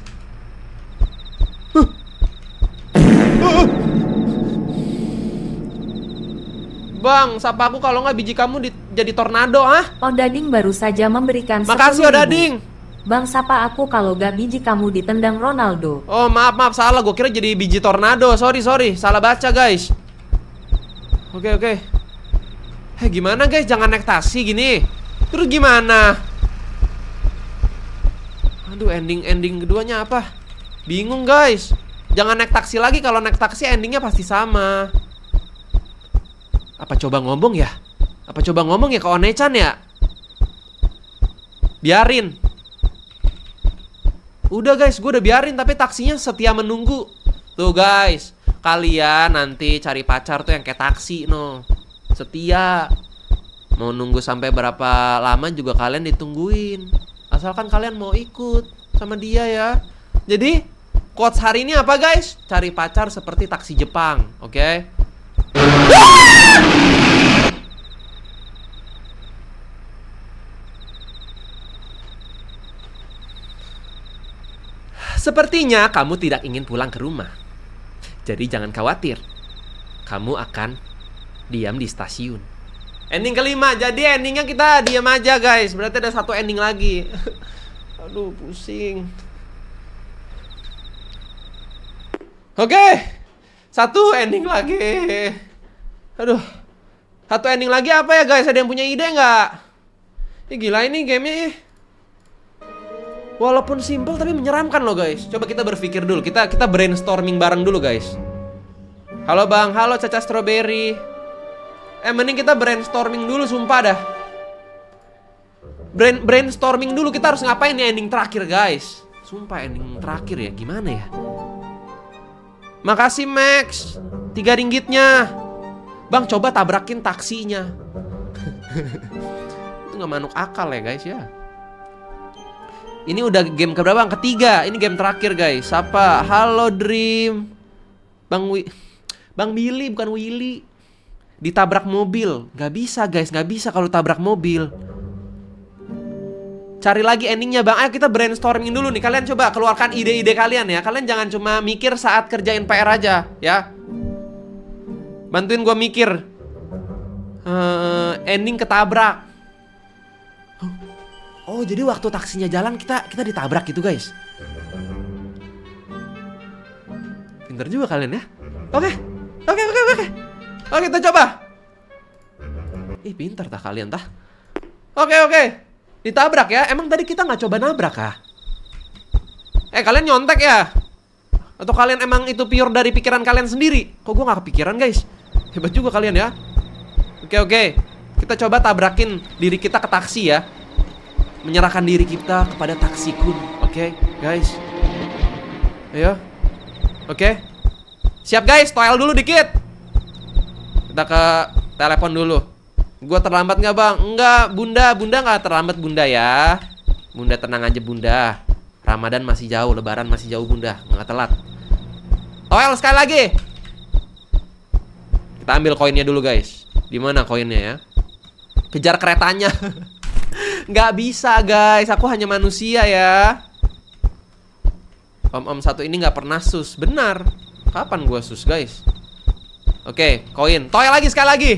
Speaker 1: Bang, sapa aku kalau nggak biji kamu di, jadi tornado, ah?
Speaker 2: Dading baru saja memberikan Makasih ya, Dading. Bang, sapa aku kalau nggak biji kamu ditendang Ronaldo.
Speaker 1: Oh, maaf, maaf, salah. Gue kira jadi biji tornado. Sorry, sorry. Salah baca, guys. Oke, oke. Heh, gimana guys? Jangan naik taksi gini. Terus gimana? Aduh, ending-ending keduanya apa? Bingung guys. Jangan naik taksi lagi. Kalau naik taksi endingnya pasti sama. Apa coba ngomong ya? Apa coba ngomong ya ke Onechan ya? Biarin. Udah guys, gue udah biarin tapi taksinya setia menunggu. Tuh guys, Kalian nanti cari pacar tuh yang kayak taksi no. Setia. Mau nunggu sampai berapa lama juga kalian ditungguin. Asalkan kalian mau ikut sama dia ya. Jadi quotes hari ini apa guys? Cari pacar seperti taksi Jepang, oke? Okay? Sepertinya kamu tidak ingin pulang ke rumah. Jadi jangan khawatir, kamu akan diam di stasiun. Ending kelima, jadi endingnya kita diam aja guys. Berarti ada satu ending lagi. <laughs> Aduh, pusing. Oke, okay. satu ending lagi. Aduh, satu ending lagi apa ya guys? Ada yang punya ide nggak? Ini gila ini gamenya walaupun simpel tapi menyeramkan loh guys. Coba kita berpikir dulu. Kita kita brainstorming bareng dulu guys. Halo Bang, halo Caca Strawberry. Eh mending kita brainstorming dulu sumpah dah. Brain brainstorming dulu kita harus ngapain nih ending terakhir guys. Sumpah ending terakhir ya gimana ya? Makasih Max. Tiga ringgitnya. Bang coba tabrakin taksinya. <laughs> Itu nggak manuk akal ya guys ya. Ini udah game keberapa? berapa? ketiga. Ini game terakhir, guys. Siapa? Halo Dream. Bang Wi Bang Billy bukan Willy. Ditabrak mobil. Gak bisa, guys. Gak bisa kalau tabrak mobil. Cari lagi endingnya bang Ayo kita brainstorming dulu nih Kalian coba keluarkan ide-ide kalian ya Kalian jangan cuma mikir saat kerjain PR aja ya Bantuin gue mikir uh, Ending ketabrak Oh jadi waktu taksinya jalan kita kita ditabrak gitu guys. Pinter juga kalian ya. Oke, oke, oke, oke. Oke kita coba. Ih pinter tah kalian tah. Oke oke. Ditabrak ya. Emang tadi kita nggak coba nabrak kah? Eh kalian nyontek ya? Atau kalian emang itu pure dari pikiran kalian sendiri? Kok gue nggak kepikiran guys? Hebat juga kalian ya. Oke oke. Kita coba tabrakin diri kita ke taksi ya menyerahkan diri kita kepada taksikun. Oke, okay, guys. Ayo. Oke. Okay. Siap guys, toel dulu dikit. Kita ke telepon dulu. Gua terlambat nggak bang? Enggak, bunda, bunda nggak terlambat bunda ya. Bunda tenang aja bunda. Ramadan masih jauh, Lebaran masih jauh bunda, nggak telat. Toel sekali lagi. Kita ambil koinnya dulu guys. Di mana koinnya ya? Kejar keretanya. <laughs> Nggak bisa guys, aku hanya manusia ya. Om-om satu ini nggak pernah sus, benar. Kapan gue sus guys? Oke, okay, koin. Toel lagi sekali lagi.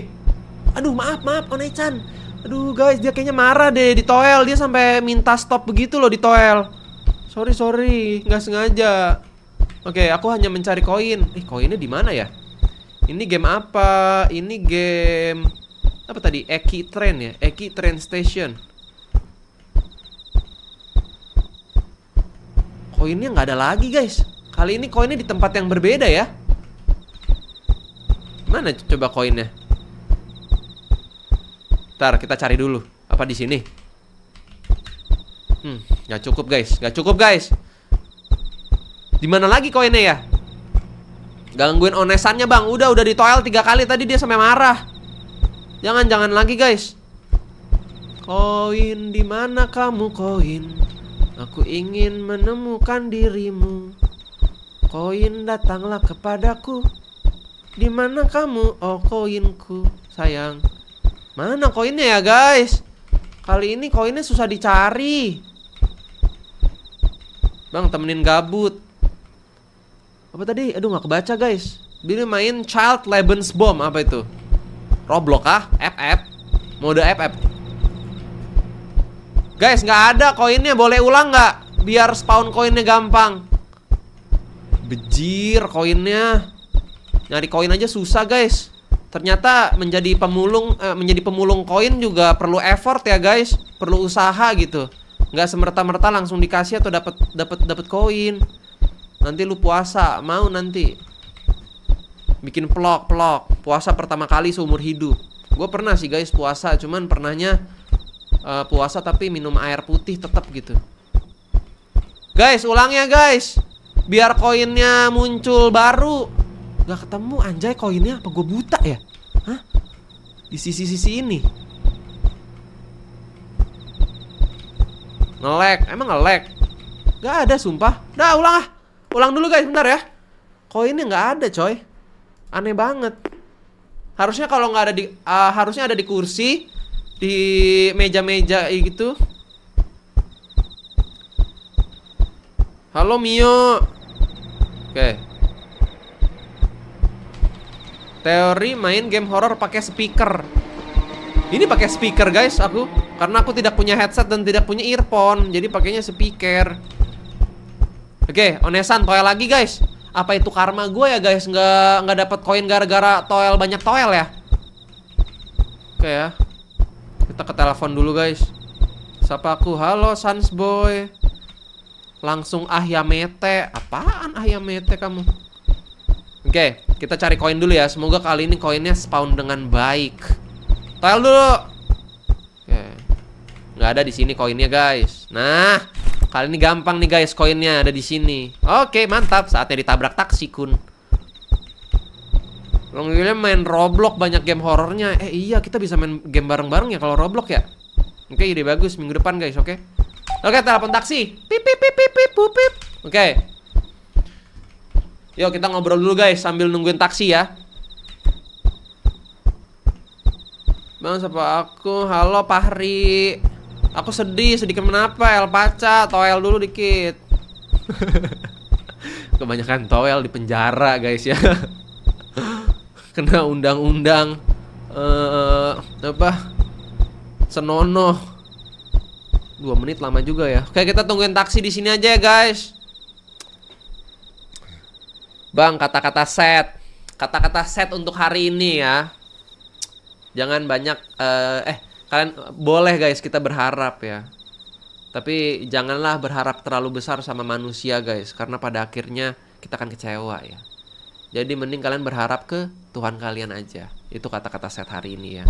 Speaker 1: Aduh, maaf, maaf, Onechan. Aduh, guys, dia kayaknya marah deh di toel. Dia sampai minta stop begitu loh di toel. Sorry, sorry, nggak sengaja. Oke, okay, aku hanya mencari koin. Eh, koinnya di mana ya? Ini game apa? Ini game apa tadi? Eki Train ya? Eki Train Station. Koinnya nggak ada lagi guys Kali ini koinnya di tempat yang berbeda ya Mana coba koinnya? Ntar kita cari dulu Apa di sini? Hmm, nggak cukup guys, nggak cukup guys di mana lagi koinnya ya? Gangguin onesannya bang, udah udah di toilet tiga kali tadi dia sampai marah. Jangan jangan lagi guys. Koin di mana kamu koin? Aku ingin menemukan dirimu. Koin datanglah kepadaku. Di mana kamu? Oh, koinku, sayang. Mana koinnya ya, guys? Kali ini koinnya susah dicari. Bang, temenin gabut. Apa tadi? Aduh, nggak kebaca, guys. Bini main Child Lebensbaum apa itu? Roblox kah? App app. Mode app app. Guys, nggak ada koinnya. Boleh ulang nggak? Biar spawn koinnya gampang. Bejir koinnya. Nyari koin aja susah, guys. Ternyata menjadi pemulung eh, menjadi pemulung koin juga perlu effort ya, guys. Perlu usaha gitu. Nggak semerta-merta langsung dikasih atau dapat dapat dapat koin. Nanti lu puasa, mau nanti. Bikin pelok-pelok, puasa pertama kali seumur hidup. Gue pernah sih guys puasa, cuman pernahnya uh, puasa tapi minum air putih tetap gitu. Guys, ulangnya guys. Biar koinnya muncul baru. Gak ketemu anjay koinnya apa gue buta ya? Hah? Di sisi-sisi ini. Ngelek, emang ngelek? Gak ada sumpah. Dah ulang ah. Ulang dulu guys, bentar ya. Koinnya nggak ada coy. Aneh banget. Harusnya kalau nggak ada di uh, harusnya ada di kursi, di meja-meja gitu. Halo Mio. Oke. Teori main game horror pakai speaker. Ini pakai speaker guys aku karena aku tidak punya headset dan tidak punya earphone, jadi pakainya speaker. Oke, onesan toel lagi guys. Apa itu karma gue ya guys? Nggak nggak dapat koin gara-gara toel banyak toel ya? Oke ya kita ke telepon dulu guys siapa aku halo Sansboy Langsung Ahyamete Apaan Ahyamete kamu Oke okay, kita cari koin dulu ya Semoga kali ini koinnya spawn dengan baik Tel dulu Oke okay. Nggak ada di sini koinnya guys Nah Kali ini gampang nih guys koinnya ada di sini Oke okay, mantap saatnya ditabrak taksi kun Long William main Roblox banyak game horornya. Eh iya kita bisa main game bareng-bareng ya kalau Roblox ya. Oke okay, ide bagus minggu depan guys. Oke. Okay? Oke okay, telepon taksi. Pip pip pip pip pip pip. Oke. Okay. Yuk kita ngobrol dulu guys sambil nungguin taksi ya. Bang siapa aku? Halo Pahri. Aku sedih, sedih kenapa? El Paca, toel dulu dikit. <laughs> Kebanyakan toel di penjara guys ya. <laughs> kena undang-undang uh, apa senonoh dua menit lama juga ya oke kita tungguin taksi di sini aja ya guys bang kata-kata set kata-kata set untuk hari ini ya jangan banyak eh, eh kalian boleh guys kita berharap ya tapi janganlah berharap terlalu besar sama manusia guys karena pada akhirnya kita akan kecewa ya jadi mending kalian berharap ke Tuhan kalian aja. Itu kata-kata set hari ini ya.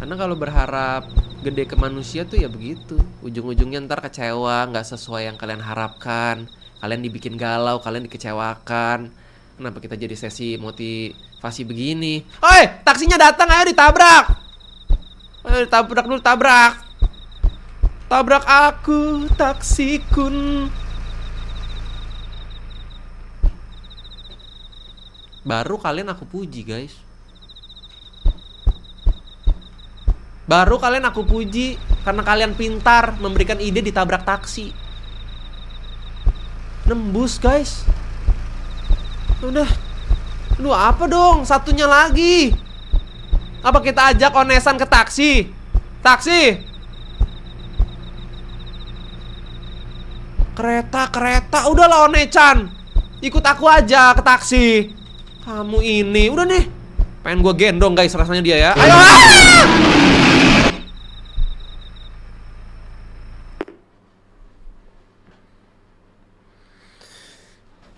Speaker 1: Karena kalau berharap gede ke manusia tuh ya begitu. Ujung-ujungnya ntar kecewa, nggak sesuai yang kalian harapkan. Kalian dibikin galau, kalian dikecewakan. Kenapa kita jadi sesi motivasi begini? Oi, taksinya datang, ayo ditabrak. Ayo ditabrak dulu, tabrak. Tabrak aku, taksi kun. Baru kalian aku puji, guys. Baru kalian aku puji karena kalian pintar memberikan ide ditabrak taksi. Nembus, guys. Udah. lu apa dong? Satunya lagi. Apa kita ajak Onesan ke taksi? Taksi. Kereta, kereta. Udahlah Onesan Ikut aku aja ke taksi. Kamu ini, udah nih. Pengen gue gendong guys rasanya dia ya. Iya. Ayo.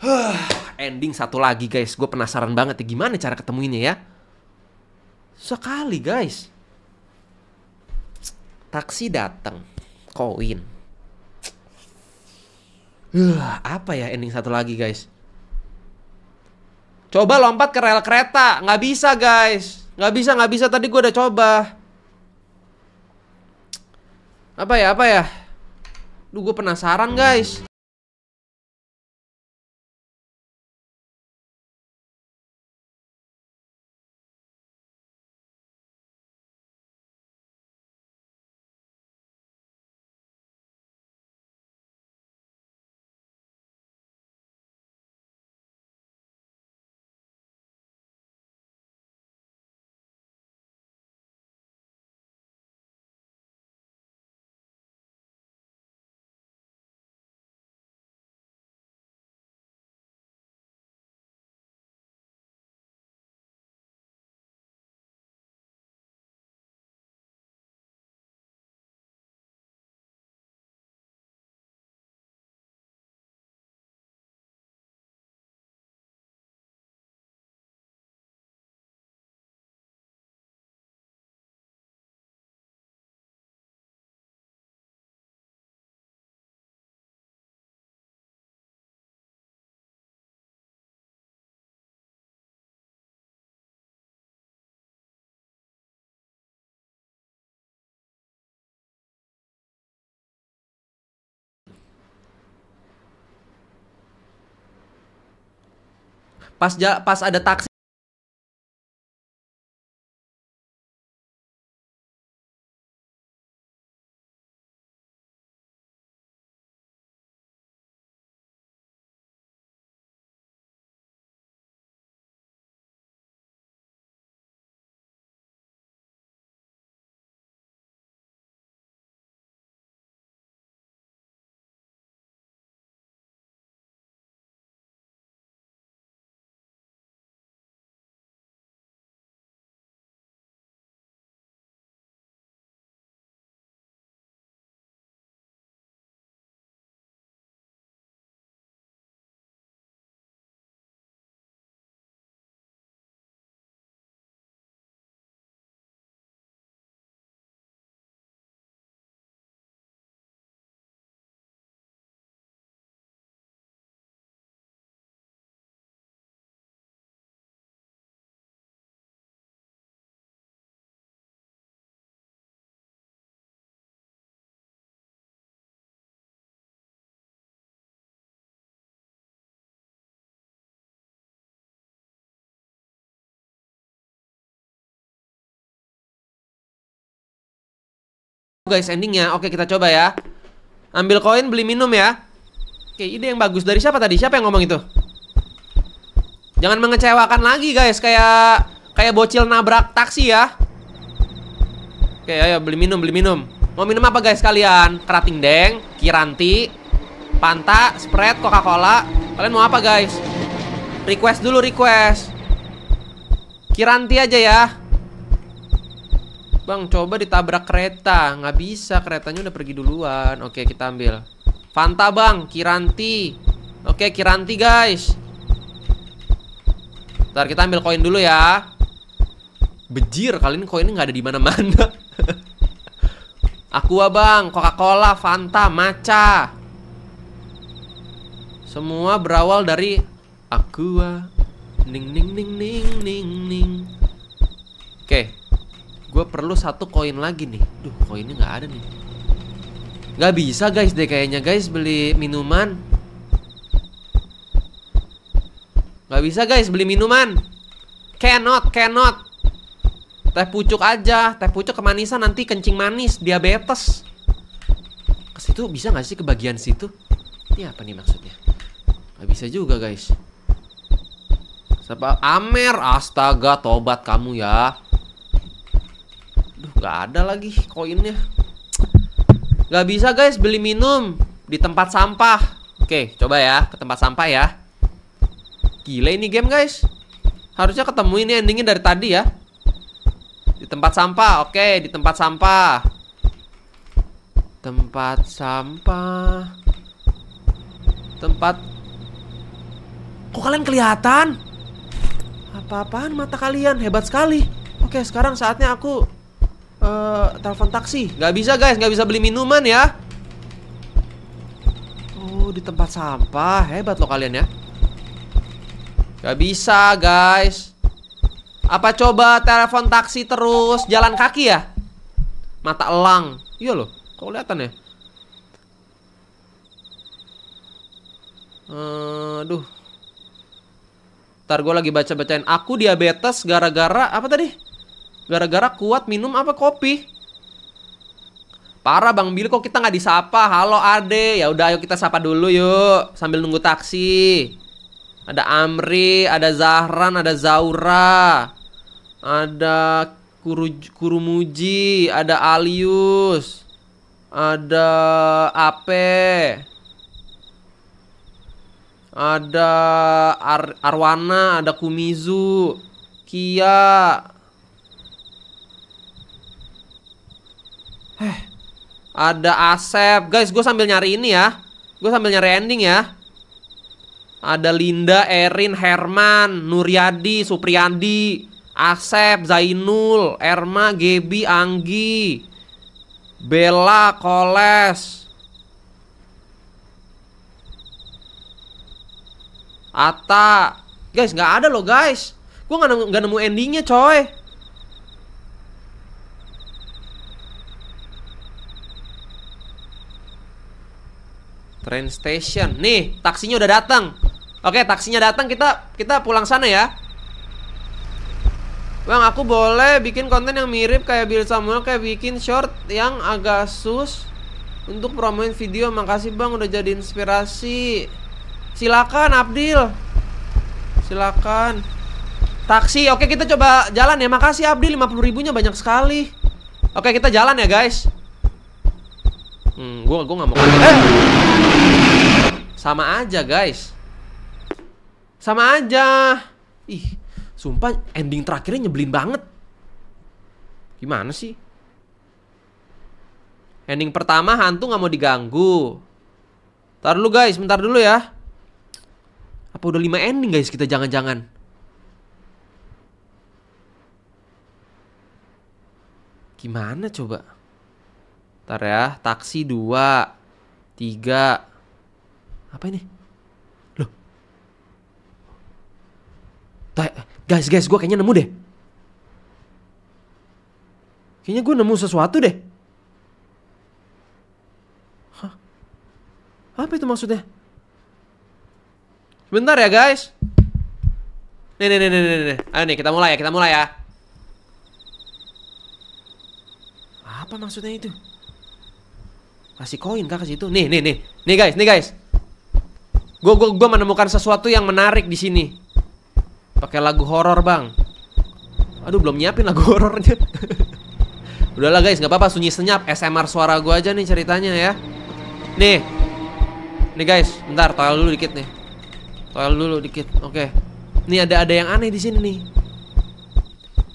Speaker 1: Ah! <sighs> Ending satu lagi guys, gue penasaran banget ya gimana cara ketemuinnya ya. Sekali guys. Taksi dateng, koin. Uh, <sighs> apa ya ending satu lagi guys? Coba lompat ke rel kereta. Nggak bisa, guys. Nggak bisa, nggak bisa. Tadi gue udah coba. Apa ya, apa ya?
Speaker 2: Duh, gue penasaran, guys. pas pas ada taksi guys endingnya Oke kita coba ya
Speaker 1: Ambil koin beli minum ya Oke ide yang bagus dari siapa tadi? Siapa yang ngomong itu? Jangan mengecewakan lagi guys Kayak kayak bocil nabrak taksi ya Oke ayo beli minum beli minum Mau minum apa guys kalian? Kerating deng, kiranti, panta, spread, Coca-Cola Kalian mau apa guys? Request dulu request Kiranti aja ya Bang, coba ditabrak kereta. Nggak bisa, keretanya udah pergi duluan. Oke, kita ambil. Fanta, Bang. Kiranti. Oke, Kiranti, guys. Ntar kita ambil koin dulu ya. Bejir, kali ini koinnya nggak ada di mana-mana. aku <laughs> abang Coca-Cola, Fanta, Maca. Semua berawal dari Aqua. Ning ning ning ning ning ning. Gue perlu satu koin lagi nih Duh koinnya nggak ada nih Nggak bisa guys deh kayaknya guys Beli minuman Nggak bisa guys beli minuman Cannot, cannot Teh pucuk aja Teh pucuk kemanisan nanti kencing manis Diabetes Kesitu bisa nggak sih ke bagian situ? Ini apa nih maksudnya? Nggak bisa juga guys Siapa? Amer, astaga, tobat kamu ya gak ada lagi koinnya gak bisa guys beli minum di tempat sampah oke coba ya ke tempat sampah ya gila ini game guys harusnya ketemu ini endingnya dari tadi ya di tempat sampah oke di tempat sampah tempat sampah tempat kok kalian kelihatan apa-apaan mata kalian hebat sekali oke sekarang saatnya aku Eh, telepon taksi. Gak bisa guys, gak bisa beli minuman ya. Oh, di tempat sampah. Hebat loh kalian ya. Gak bisa guys. Apa coba telepon taksi terus jalan kaki ya? Mata elang. Iya loh, kok kelihatan ya? Uh, aduh. Ntar gue lagi baca-bacain Aku diabetes gara-gara Apa tadi? Gara-gara kuat minum apa kopi? Parah Bang Billy kok kita nggak disapa. Halo Ade. Ya udah ayo kita sapa dulu yuk sambil nunggu taksi. Ada Amri, ada Zahran, ada Zaura. Ada Kuru Kurumuji, ada Alius. Ada Ape. Ada Ar Arwana, ada Kumizu, Kia, Eh, ada Asep. Guys, gue sambil nyari ini ya. Gue sambil nyari ending ya. Ada Linda, Erin, Herman, Nuryadi, Supriyadi, Asep, Zainul, Erma, Gebi, Anggi, Bella, Koles, Ata. Guys, nggak ada loh guys. Gue nggak nemu endingnya coy. Train station. Nih, taksinya udah datang. Oke, taksinya datang kita kita pulang sana ya. Bang, aku boleh bikin konten yang mirip kayak Bill Samuel kayak bikin short yang agak sus untuk promoin video. Makasih Bang udah jadi inspirasi. Silakan Abdil. Silakan. Taksi. Oke, kita coba jalan ya. Makasih Abdil 50 ribunya banyak sekali. Oke, kita jalan ya, guys. Hmm, gua gua nggak mau. Eh! Sama aja, guys. Sama aja. Ih, sumpah ending terakhirnya nyebelin banget. Gimana sih? Ending pertama hantu nggak mau diganggu. Ntar dulu guys, bentar dulu ya. Apa udah 5 ending guys kita jangan-jangan. Gimana coba? Ntar ya, taksi dua, tiga, Apa ini? Loh. guys, guys, gue kayaknya nemu deh. Kayaknya gue nemu sesuatu deh. Hah? Apa itu maksudnya? Bentar ya guys. Nih, nih, nih, nih, nih, nih. Ayo nih, kita mulai ya, kita mulai ya. Apa maksudnya itu? kasih koin kak kasih itu nih nih nih nih guys nih guys gue gue gue menemukan sesuatu yang menarik di sini pakai lagu horor bang aduh belum nyiapin lagu <laughs> horornya udahlah guys nggak apa-apa sunyi senyap SMR suara gue aja nih ceritanya ya nih nih guys bentar tolong dulu dikit nih tolong dulu dikit oke okay. nih ada ada yang aneh di sini nih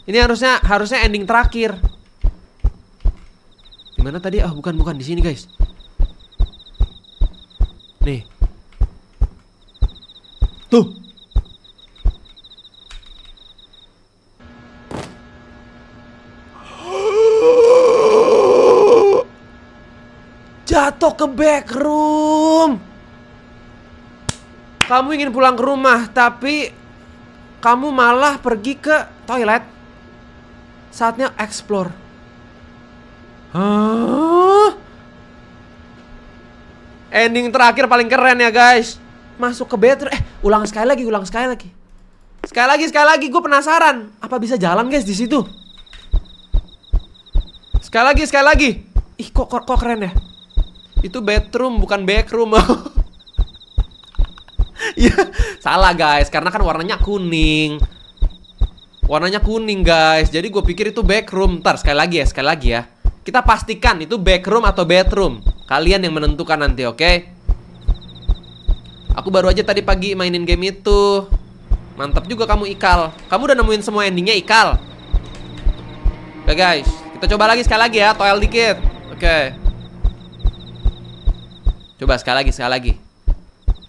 Speaker 1: ini harusnya harusnya ending terakhir di mana tadi? Ah, oh, bukan, bukan di sini, guys. Nih. Tuh. Jatuh ke back room. Kamu ingin pulang ke rumah, tapi kamu malah pergi ke toilet. Saatnya explore. Ending terakhir paling keren ya guys Masuk ke bedroom Eh ulang sekali lagi ulang sekali lagi Sekali lagi sekali lagi gue penasaran Apa bisa jalan guys di situ Sekali lagi sekali lagi Ih kok, kok, kok keren ya Itu bedroom bukan backroom <laughs> Iya Salah guys karena kan warnanya kuning Warnanya kuning guys Jadi gue pikir itu backroom Ntar sekali lagi ya sekali lagi ya kita pastikan itu back room atau bedroom. Kalian yang menentukan nanti, oke? Okay? Aku baru aja tadi pagi mainin game itu. Mantap juga kamu Ikal. Kamu udah nemuin semua endingnya Ikal. Oke okay, guys, kita coba lagi sekali lagi ya, toel dikit. Oke. Okay. Coba sekali lagi, sekali lagi.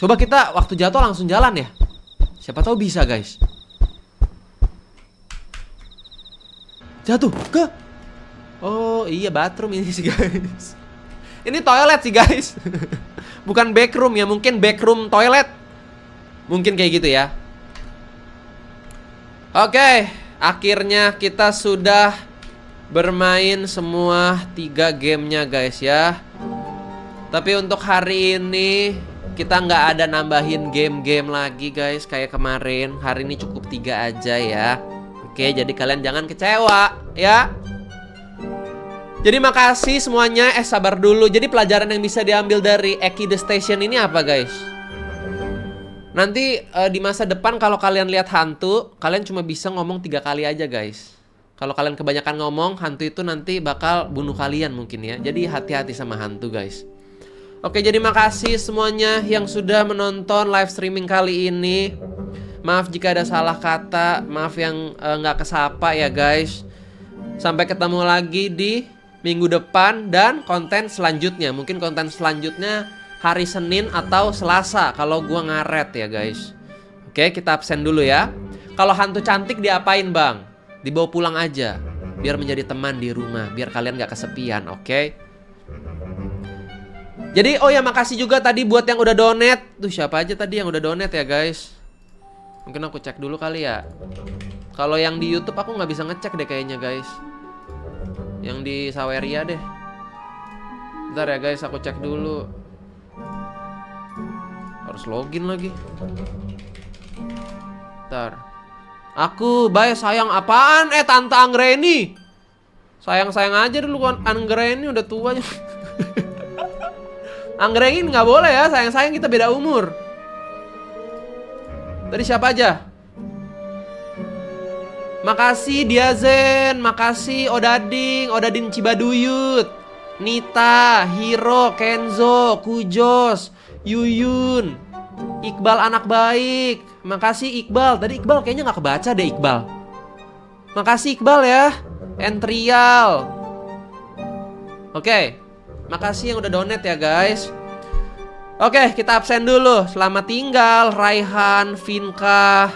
Speaker 1: Coba kita waktu jatuh langsung jalan ya. Siapa tahu bisa, guys. Jatuh ke Oh iya bathroom ini sih guys Ini toilet sih guys <laughs> Bukan backroom ya mungkin backroom toilet Mungkin kayak gitu ya Oke okay, Akhirnya kita sudah Bermain semua tiga gamenya guys ya Tapi untuk hari ini Kita nggak ada nambahin game-game lagi guys Kayak kemarin Hari ini cukup tiga aja ya Oke jadi kalian jangan kecewa Ya jadi makasih semuanya. Eh sabar dulu. Jadi pelajaran yang bisa diambil dari Eki the Station ini apa guys? Nanti uh, di masa depan kalau kalian lihat hantu, kalian cuma bisa ngomong tiga kali aja guys. Kalau kalian kebanyakan ngomong, hantu itu nanti bakal bunuh kalian mungkin ya. Jadi hati-hati sama hantu guys. Oke jadi makasih semuanya yang sudah menonton live streaming kali ini. Maaf jika ada salah kata, maaf yang eh, nggak uh, kesapa ya guys. Sampai ketemu lagi di minggu depan dan konten selanjutnya. Mungkin konten selanjutnya hari Senin atau Selasa kalau gua ngaret ya, guys. Oke, kita absen dulu ya. Kalau hantu cantik diapain, Bang? Dibawa pulang aja biar menjadi teman di rumah, biar kalian gak kesepian, oke? Jadi oh ya makasih juga tadi buat yang udah donate. Tuh siapa aja tadi yang udah donate ya, guys? Mungkin aku cek dulu kali ya. Kalau yang di YouTube aku nggak bisa ngecek deh kayaknya, guys. Yang di Saweria deh Ntar ya guys aku cek dulu Harus login lagi Ntar Aku bay sayang apaan Eh Tante Anggreni Sayang-sayang aja dulu kan Anggreni udah tuanya. ya <laughs> Anggreni nggak boleh ya Sayang-sayang kita beda umur Tadi siapa aja? Makasih Diazen, makasih Odading, Odading Cibaduyut, Nita, Hiro, Kenzo, Kujos, Yuyun, Iqbal anak baik. Makasih Iqbal. Tadi Iqbal kayaknya nggak kebaca deh Iqbal. Makasih Iqbal ya. Entrial. Oke. Makasih yang udah donate ya guys. Oke, kita absen dulu. Selamat tinggal Raihan, Finka,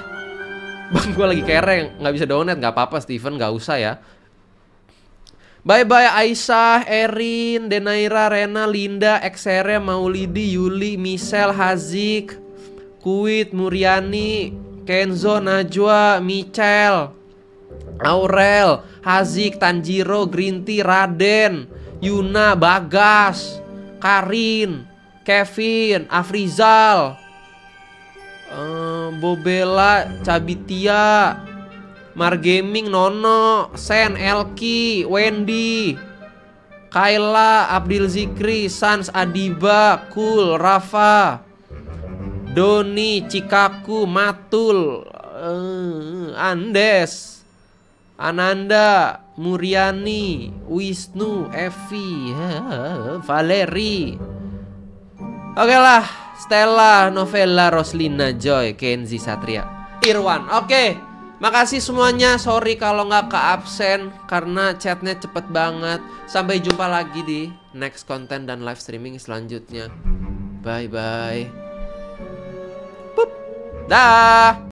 Speaker 1: bang gue lagi kere nggak bisa donate nggak apa-apa Steven nggak usah ya Bye bye Aisyah, Erin, Denaira, Rena, Linda, Xere, Maulidi, Yuli, Michelle, Hazik, Kuit, Muriani, Kenzo, Najwa, Michel, Aurel, Hazik, Tanjiro, Grinti, Raden, Yuna, Bagas, Karin, Kevin, Afrizal, um, Bobela, Cabitia, Margaming, Nono, Sen, Elki, Wendy, Kaila, Abdul Zikri, Sans, Adiba, Kul, Rafa, Doni, Cikaku, Matul, uh, Andes, Ananda, Muriani, Wisnu, Evi, eh, Valeri. Oke okay lah, Stella Novella Roslina Joy Kenzi Satria Irwan Oke okay. Makasih semuanya, sorry kalau nggak ke absen karena chatnya cepet banget. Sampai jumpa lagi di next konten dan live streaming
Speaker 2: selanjutnya. Bye bye. Dah.